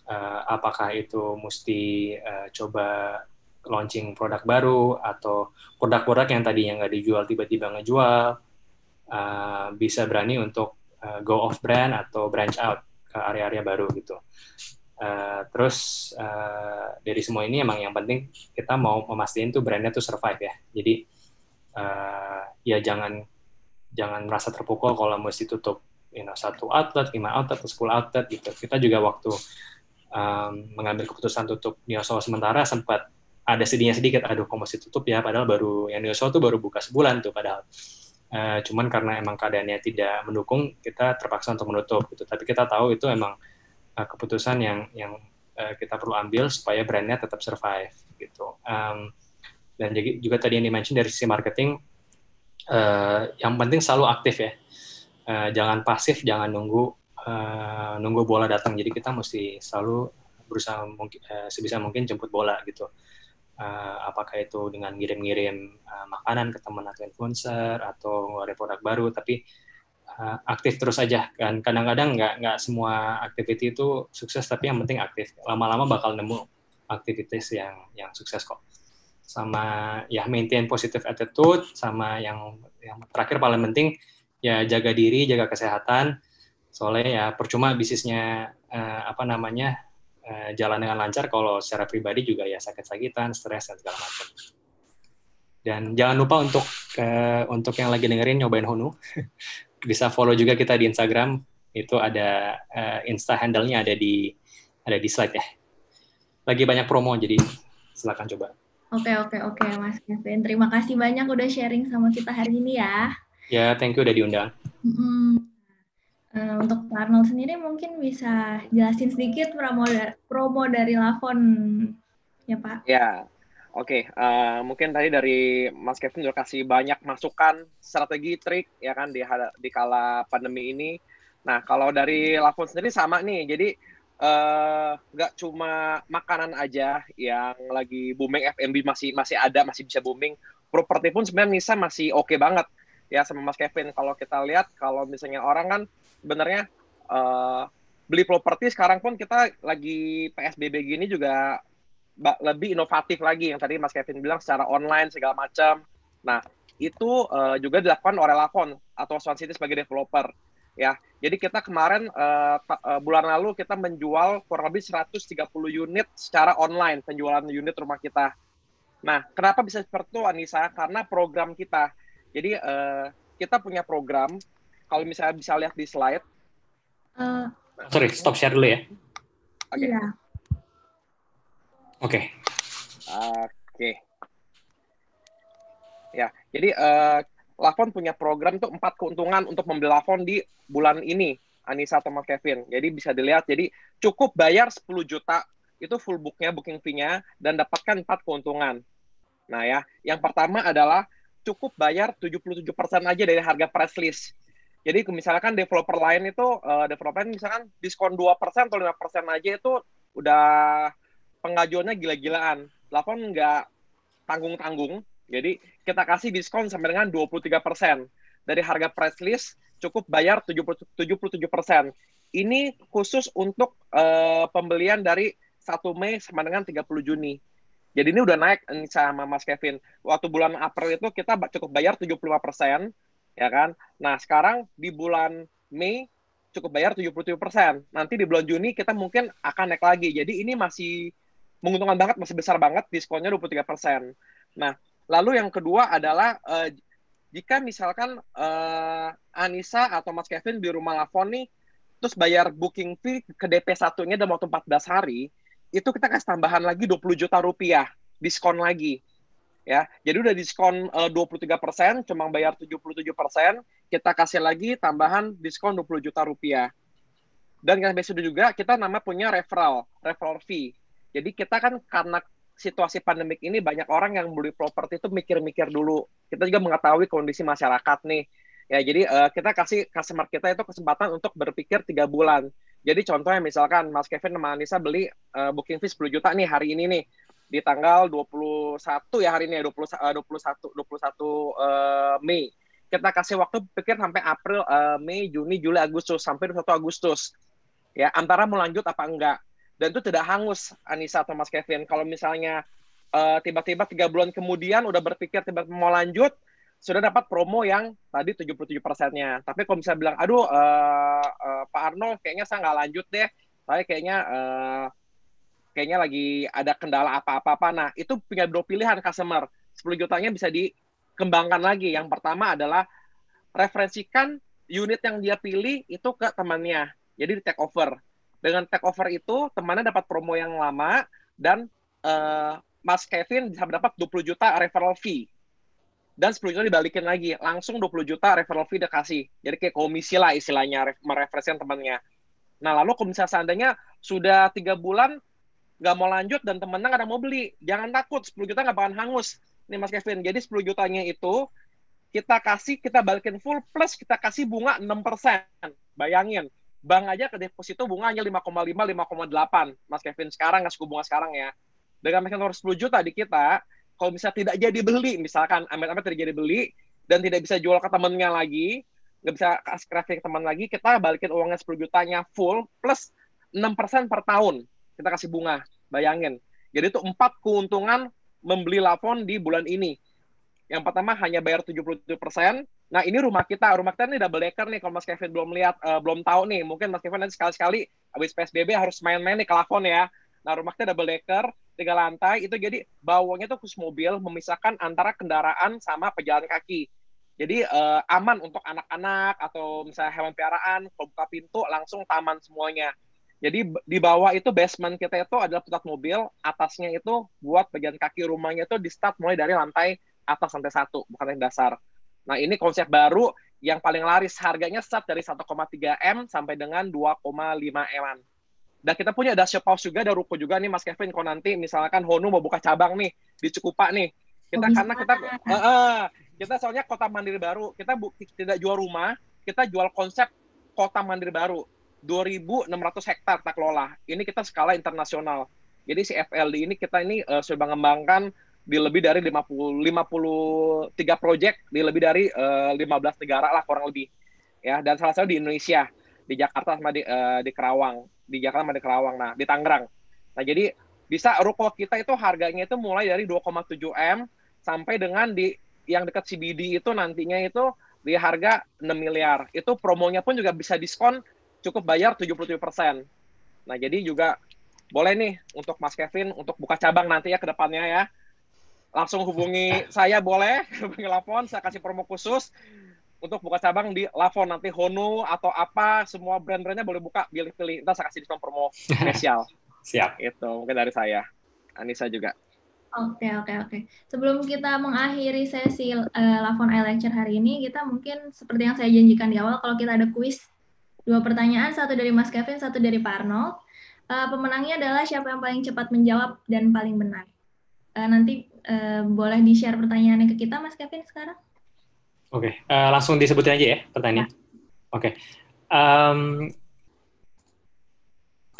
uh, apakah itu mesti uh, coba launching produk baru atau produk-produk yang tadi yang nggak dijual tiba-tiba ngejual uh, bisa berani untuk uh, go off brand atau branch out ke area-area baru gitu. Uh, terus uh, dari semua ini emang yang penting kita mau memastikan tuh brandnya tuh survive ya. Jadi uh, ya jangan jangan merasa terpukul kalau mesti tutup you know, satu outlet, lima outlet, atau sepuluh outlet gitu. Kita juga waktu um, mengambil keputusan tutup Nioso sementara sempat ada sedihnya sedikit, aduh kok masih tutup ya, padahal baru yang Nioso tuh baru buka sebulan tuh padahal. Uh, cuman karena emang keadaannya tidak mendukung, kita terpaksa untuk menutup gitu. Tapi kita tahu itu emang uh, keputusan yang yang uh, kita perlu ambil supaya brandnya tetap survive gitu. Um, dan juga tadi yang dimention dari sisi marketing, uh, yang penting selalu aktif ya Eh, jangan pasif, jangan nunggu uh, nunggu bola datang. Jadi kita mesti selalu berusaha mungkin, uh, eh, sebisa mungkin jemput bola gitu. Uh, apakah itu dengan ngirim-ngirim uh, makanan ke teman atau influencer atau ada produk baru, tapi uh, aktif terus aja kan kadang-kadang nggak nggak semua activity itu sukses tapi yang penting aktif lama-lama bakal nemu aktivitas yang yang sukses kok sama ya maintain positive attitude sama yang yang terakhir paling penting ya jaga diri, jaga kesehatan. Soalnya ya percuma bisnisnya uh, apa namanya uh, jalan dengan lancar kalau secara pribadi juga ya sakit-sakitan, stres dan segala macam. Dan jangan lupa untuk uh, untuk yang lagi dengerin nyobain Honu. Bisa follow juga kita di Instagram. Itu ada uh, Insta handle-nya ada di ada di slide ya. Lagi banyak promo jadi silakan coba. Oke, oke, oke, Mas Kevin. Terima kasih banyak udah sharing sama kita hari ini ya. Ya, yeah, thank you udah diundang. Mm-hmm. Uh, untuk Pak Arnold sendiri mungkin bisa jelasin sedikit promo da- promo dari Lavon ya Pak. Ya, yeah. oke. Okay. Uh, eh, mungkin tadi dari Mas Kevin sudah kasih banyak masukan, strategi, trik ya kan di di kala pandemi ini. Nah, kalau dari Lavon sendiri sama nih. Jadi eh, nggak uh, cuma makanan aja yang lagi booming, F&B masih masih ada, masih bisa booming. Properti pun sebenarnya Nisa masih oke okay banget ya sama Mas Kevin kalau kita lihat kalau misalnya orang kan sebenarnya uh, beli properti sekarang pun kita lagi PSBB gini juga lebih inovatif lagi yang tadi Mas Kevin bilang secara online segala macam. Nah, itu uh, juga dilakukan oleh Lafon atau Swan City sebagai developer ya. Jadi kita kemarin uh, uh, bulan lalu kita menjual kurang lebih 130 unit secara online penjualan unit rumah kita. Nah, kenapa bisa seperti itu Anissa? Karena program kita jadi uh, kita punya program kalau misalnya bisa lihat di slide. Uh, Sorry, stop share dulu ya. Oke. Okay. Iya. Yeah. Oke. Okay. Oke. Okay. Ya, jadi uh, Lafon punya program tuh empat keuntungan untuk membeli Lafon di bulan ini, Anissa sama Kevin. Jadi bisa dilihat, jadi cukup bayar 10 juta itu full booknya booking fee-nya dan dapatkan empat keuntungan. Nah ya, yang pertama adalah cukup bayar 77% aja dari harga press list. Jadi misalkan developer lain itu uh, developer lain misalkan diskon 2% atau 5% aja itu udah pengajuannya gila-gilaan. Lapan nggak tanggung-tanggung. Jadi kita kasih diskon sampai dengan 23% dari harga press list cukup bayar 77%. Ini khusus untuk uh, pembelian dari 1 Mei sampai dengan 30 Juni. Jadi ini udah naik sama Mas Kevin. Waktu bulan April itu kita cukup bayar 75%, ya kan? Nah, sekarang di bulan Mei cukup bayar 77%. Nanti di bulan Juni kita mungkin akan naik lagi. Jadi ini masih menguntungkan banget, masih besar banget diskonnya 23%. Nah, lalu yang kedua adalah uh, jika misalkan uh, Anissa atau Mas Kevin di rumah Lafon nih terus bayar booking fee ke DP satunya dalam waktu 14 hari, itu kita kasih tambahan lagi 20 juta rupiah diskon lagi ya jadi udah diskon eh, uh, 23 persen cuma bayar 77 persen kita kasih lagi tambahan diskon 20 juta rupiah dan yang biasa juga kita nama punya referral referral fee jadi kita kan karena situasi pandemik ini banyak orang yang beli properti itu mikir-mikir dulu kita juga mengetahui kondisi masyarakat nih ya jadi uh, kita kasih customer kita itu kesempatan untuk berpikir tiga bulan jadi contohnya misalkan Mas Kevin sama Anissa beli uh, booking fee 10 juta nih hari ini nih di tanggal 21 ya hari ini ya 20, uh, 21 21 uh, Mei. Kita kasih waktu pikir sampai April, uh, Mei, Juni, Juli, Agustus sampai 1 Agustus. Ya, antara mau lanjut apa enggak. Dan itu tidak hangus Anissa atau Mas Kevin. Kalau misalnya eh, tiba-tiba uh, tiga bulan kemudian udah berpikir tiba-tiba mau lanjut, sudah dapat promo yang tadi 77 persennya. Tapi kalau misalnya bilang, aduh uh, uh, Pak Arno, kayaknya saya nggak lanjut deh, saya kayaknya uh, kayaknya lagi ada kendala apa-apa-apa. Nah itu punya dua pilihan customer. 10 jutanya bisa dikembangkan lagi. Yang pertama adalah referensikan unit yang dia pilih itu ke temannya. Jadi di take over. Dengan take over itu temannya dapat promo yang lama dan uh, Mas Kevin bisa mendapat 20 juta referral fee dan 10 juta dibalikin lagi langsung 20 juta referral fee kasih jadi kayak komisi lah istilahnya mereferensikan temennya. nah lalu kalau misalnya seandainya sudah tiga bulan nggak mau lanjut dan temennya nggak ada mau beli jangan takut 10 juta nggak bakalan hangus nih mas Kevin jadi 10 jutanya itu kita kasih kita balikin full plus kita kasih bunga 6 persen bayangin bang aja ke deposito bunganya 5,5 5,8 mas Kevin sekarang nggak suku bunga sekarang ya dengan mesin 10 juta di kita kalau misalnya tidak jadi beli, misalkan amat-amat tidak jadi beli dan tidak bisa jual ke temennya lagi, nggak bisa kasih kredit ke teman lagi, kita balikin uangnya 10 jutanya full plus 6% per tahun kita kasih bunga. Bayangin. Jadi itu empat keuntungan membeli lafon di bulan ini. Yang pertama hanya bayar 77%. Nah, ini rumah kita. Rumah kita ini double decker nih kalau Mas Kevin belum lihat uh, belum tahu nih. Mungkin Mas Kevin nanti sekali-sekali habis PSBB harus main-main nih ke lafon ya. Nah, rumahnya double decker, tiga lantai, itu jadi bawahnya tuh khusus mobil memisahkan antara kendaraan sama pejalan kaki. Jadi uh, aman untuk anak-anak atau misalnya hewan piaraan, kalau buka pintu langsung taman semuanya. Jadi di bawah itu basement kita itu adalah pusat mobil, atasnya itu buat bagian kaki rumahnya itu di start mulai dari lantai atas sampai satu, bukan yang dasar. Nah ini konsep baru yang paling laris, harganya start dari 1,3 m sampai dengan 2,5 m. -an dan kita punya ada shop house juga, ada ruko juga nih Mas Kevin. Kalau nanti misalkan Honu mau buka cabang nih di Cikupa nih, kita oh, karena kita uh, uh, kita soalnya kota mandiri baru, kita bu, tidak jual rumah, kita jual konsep kota mandiri baru 2.600 hektar tak kelola. Ini kita skala internasional. Jadi si FLD ini kita ini uh, sudah mengembangkan di lebih dari 50 53 proyek di lebih dari uh, eh, 15 negara lah kurang lebih. Ya, dan salah satu di Indonesia, di Jakarta sama di, uh, di Kerawang di Jakarta ada Kerawang nah di Tangerang nah jadi bisa ruko kita itu harganya itu mulai dari 2,7 m sampai dengan di yang dekat CBD itu nantinya itu di harga 6 miliar itu promonya pun juga bisa diskon cukup bayar 77 persen nah jadi juga boleh nih untuk Mas Kevin untuk buka cabang nanti ya ke depannya ya langsung hubungi saya boleh hubungi telepon saya kasih promo khusus untuk buka cabang di Lavon nanti Hono atau apa semua brand-brandnya boleh buka pilih-pilih kita kasih diskon promo spesial siap itu mungkin dari saya Anissa juga Oke, oke, oke. Sebelum kita mengakhiri sesi uh, Lavon Eye Lecture hari ini, kita mungkin seperti yang saya janjikan di awal, kalau kita ada kuis, dua pertanyaan, satu dari Mas Kevin, satu dari Pak Arnold. Uh, pemenangnya adalah siapa yang paling cepat menjawab dan paling benar. Uh, nanti uh, boleh di-share pertanyaannya ke kita, Mas Kevin, sekarang? Oke, okay. uh, eh, langsung disebutin aja ya pertanyaannya. Oke. Okay. Um,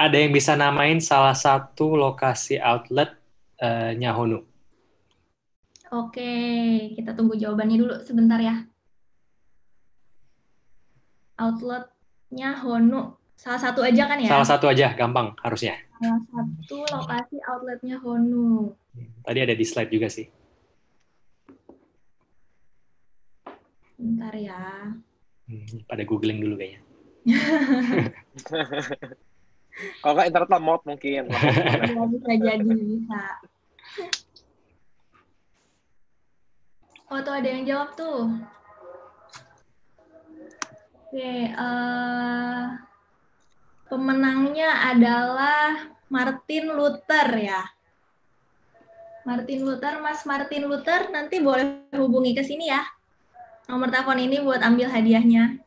ada yang bisa namain salah satu lokasi outlet uh, eh, Nyahonu? Oke, kita tunggu jawabannya dulu sebentar ya. Outletnya Honu, salah satu aja kan ya? Salah satu aja, gampang harusnya. Salah satu lokasi outletnya Honu. Tadi ada di slide juga sih. Bentar ya. Hmm, pada googling dulu kayaknya. Kalau nggak internet lemot mungkin. bisa jadi bisa. Oh tuh ada yang jawab tuh. Oke, okay, uh, eh, pemenangnya adalah Martin Luther ya. Martin Luther, Mas Martin Luther, nanti boleh hubungi ke sini ya nomor telepon ini buat ambil hadiahnya.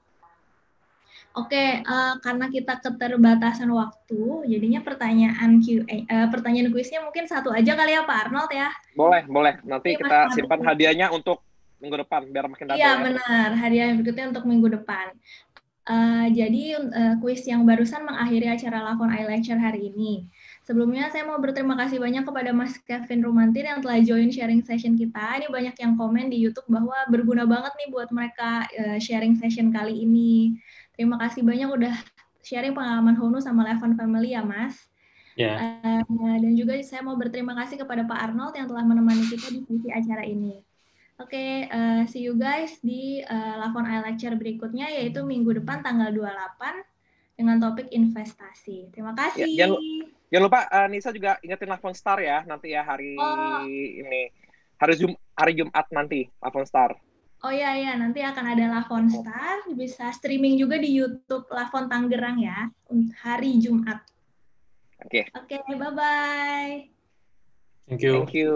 Oke, uh, karena kita keterbatasan waktu, jadinya pertanyaan Q, uh, pertanyaan kuisnya mungkin satu aja kali ya Pak Arnold ya. Boleh, boleh. Nanti Oke, kita simpan Arnold. hadiahnya untuk minggu depan biar makin dapat. Iya ya. benar, hadiah yang berikutnya untuk minggu depan. Uh, jadi uh, kuis yang barusan mengakhiri acara Lakon Eye Lecture hari ini. Sebelumnya saya mau berterima kasih banyak kepada Mas Kevin Rumantin yang telah join sharing session kita. Ini banyak yang komen di YouTube bahwa berguna banget nih buat mereka eh, sharing session kali ini. Terima kasih banyak udah sharing pengalaman Honu sama Levan Family ya Mas. Yeah. Ya. dan juga saya mau berterima kasih kepada Pak Arnold yang telah menemani kita di sisi acara ini. Oke, okay, uh, eh, see you guys di uh, eh, Lavon Eye Lecture berikutnya yaitu minggu depan tanggal 28 dengan topik investasi. Terima ya, kasih. Yeah, yeah. Jangan lupa uh, Nisa juga ingetin Lafon Star ya nanti ya hari oh. ini. Hari Jum hari Jumat nanti Lafon Star. Oh iya iya nanti akan ada Lafon Star bisa streaming juga di YouTube Lafon Tanggerang ya um, hari Jumat. Oke. Okay. Oke, okay, bye bye. Thank you. Thank you.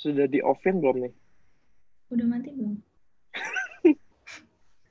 sudah di offin belum nih? Udah mati belum?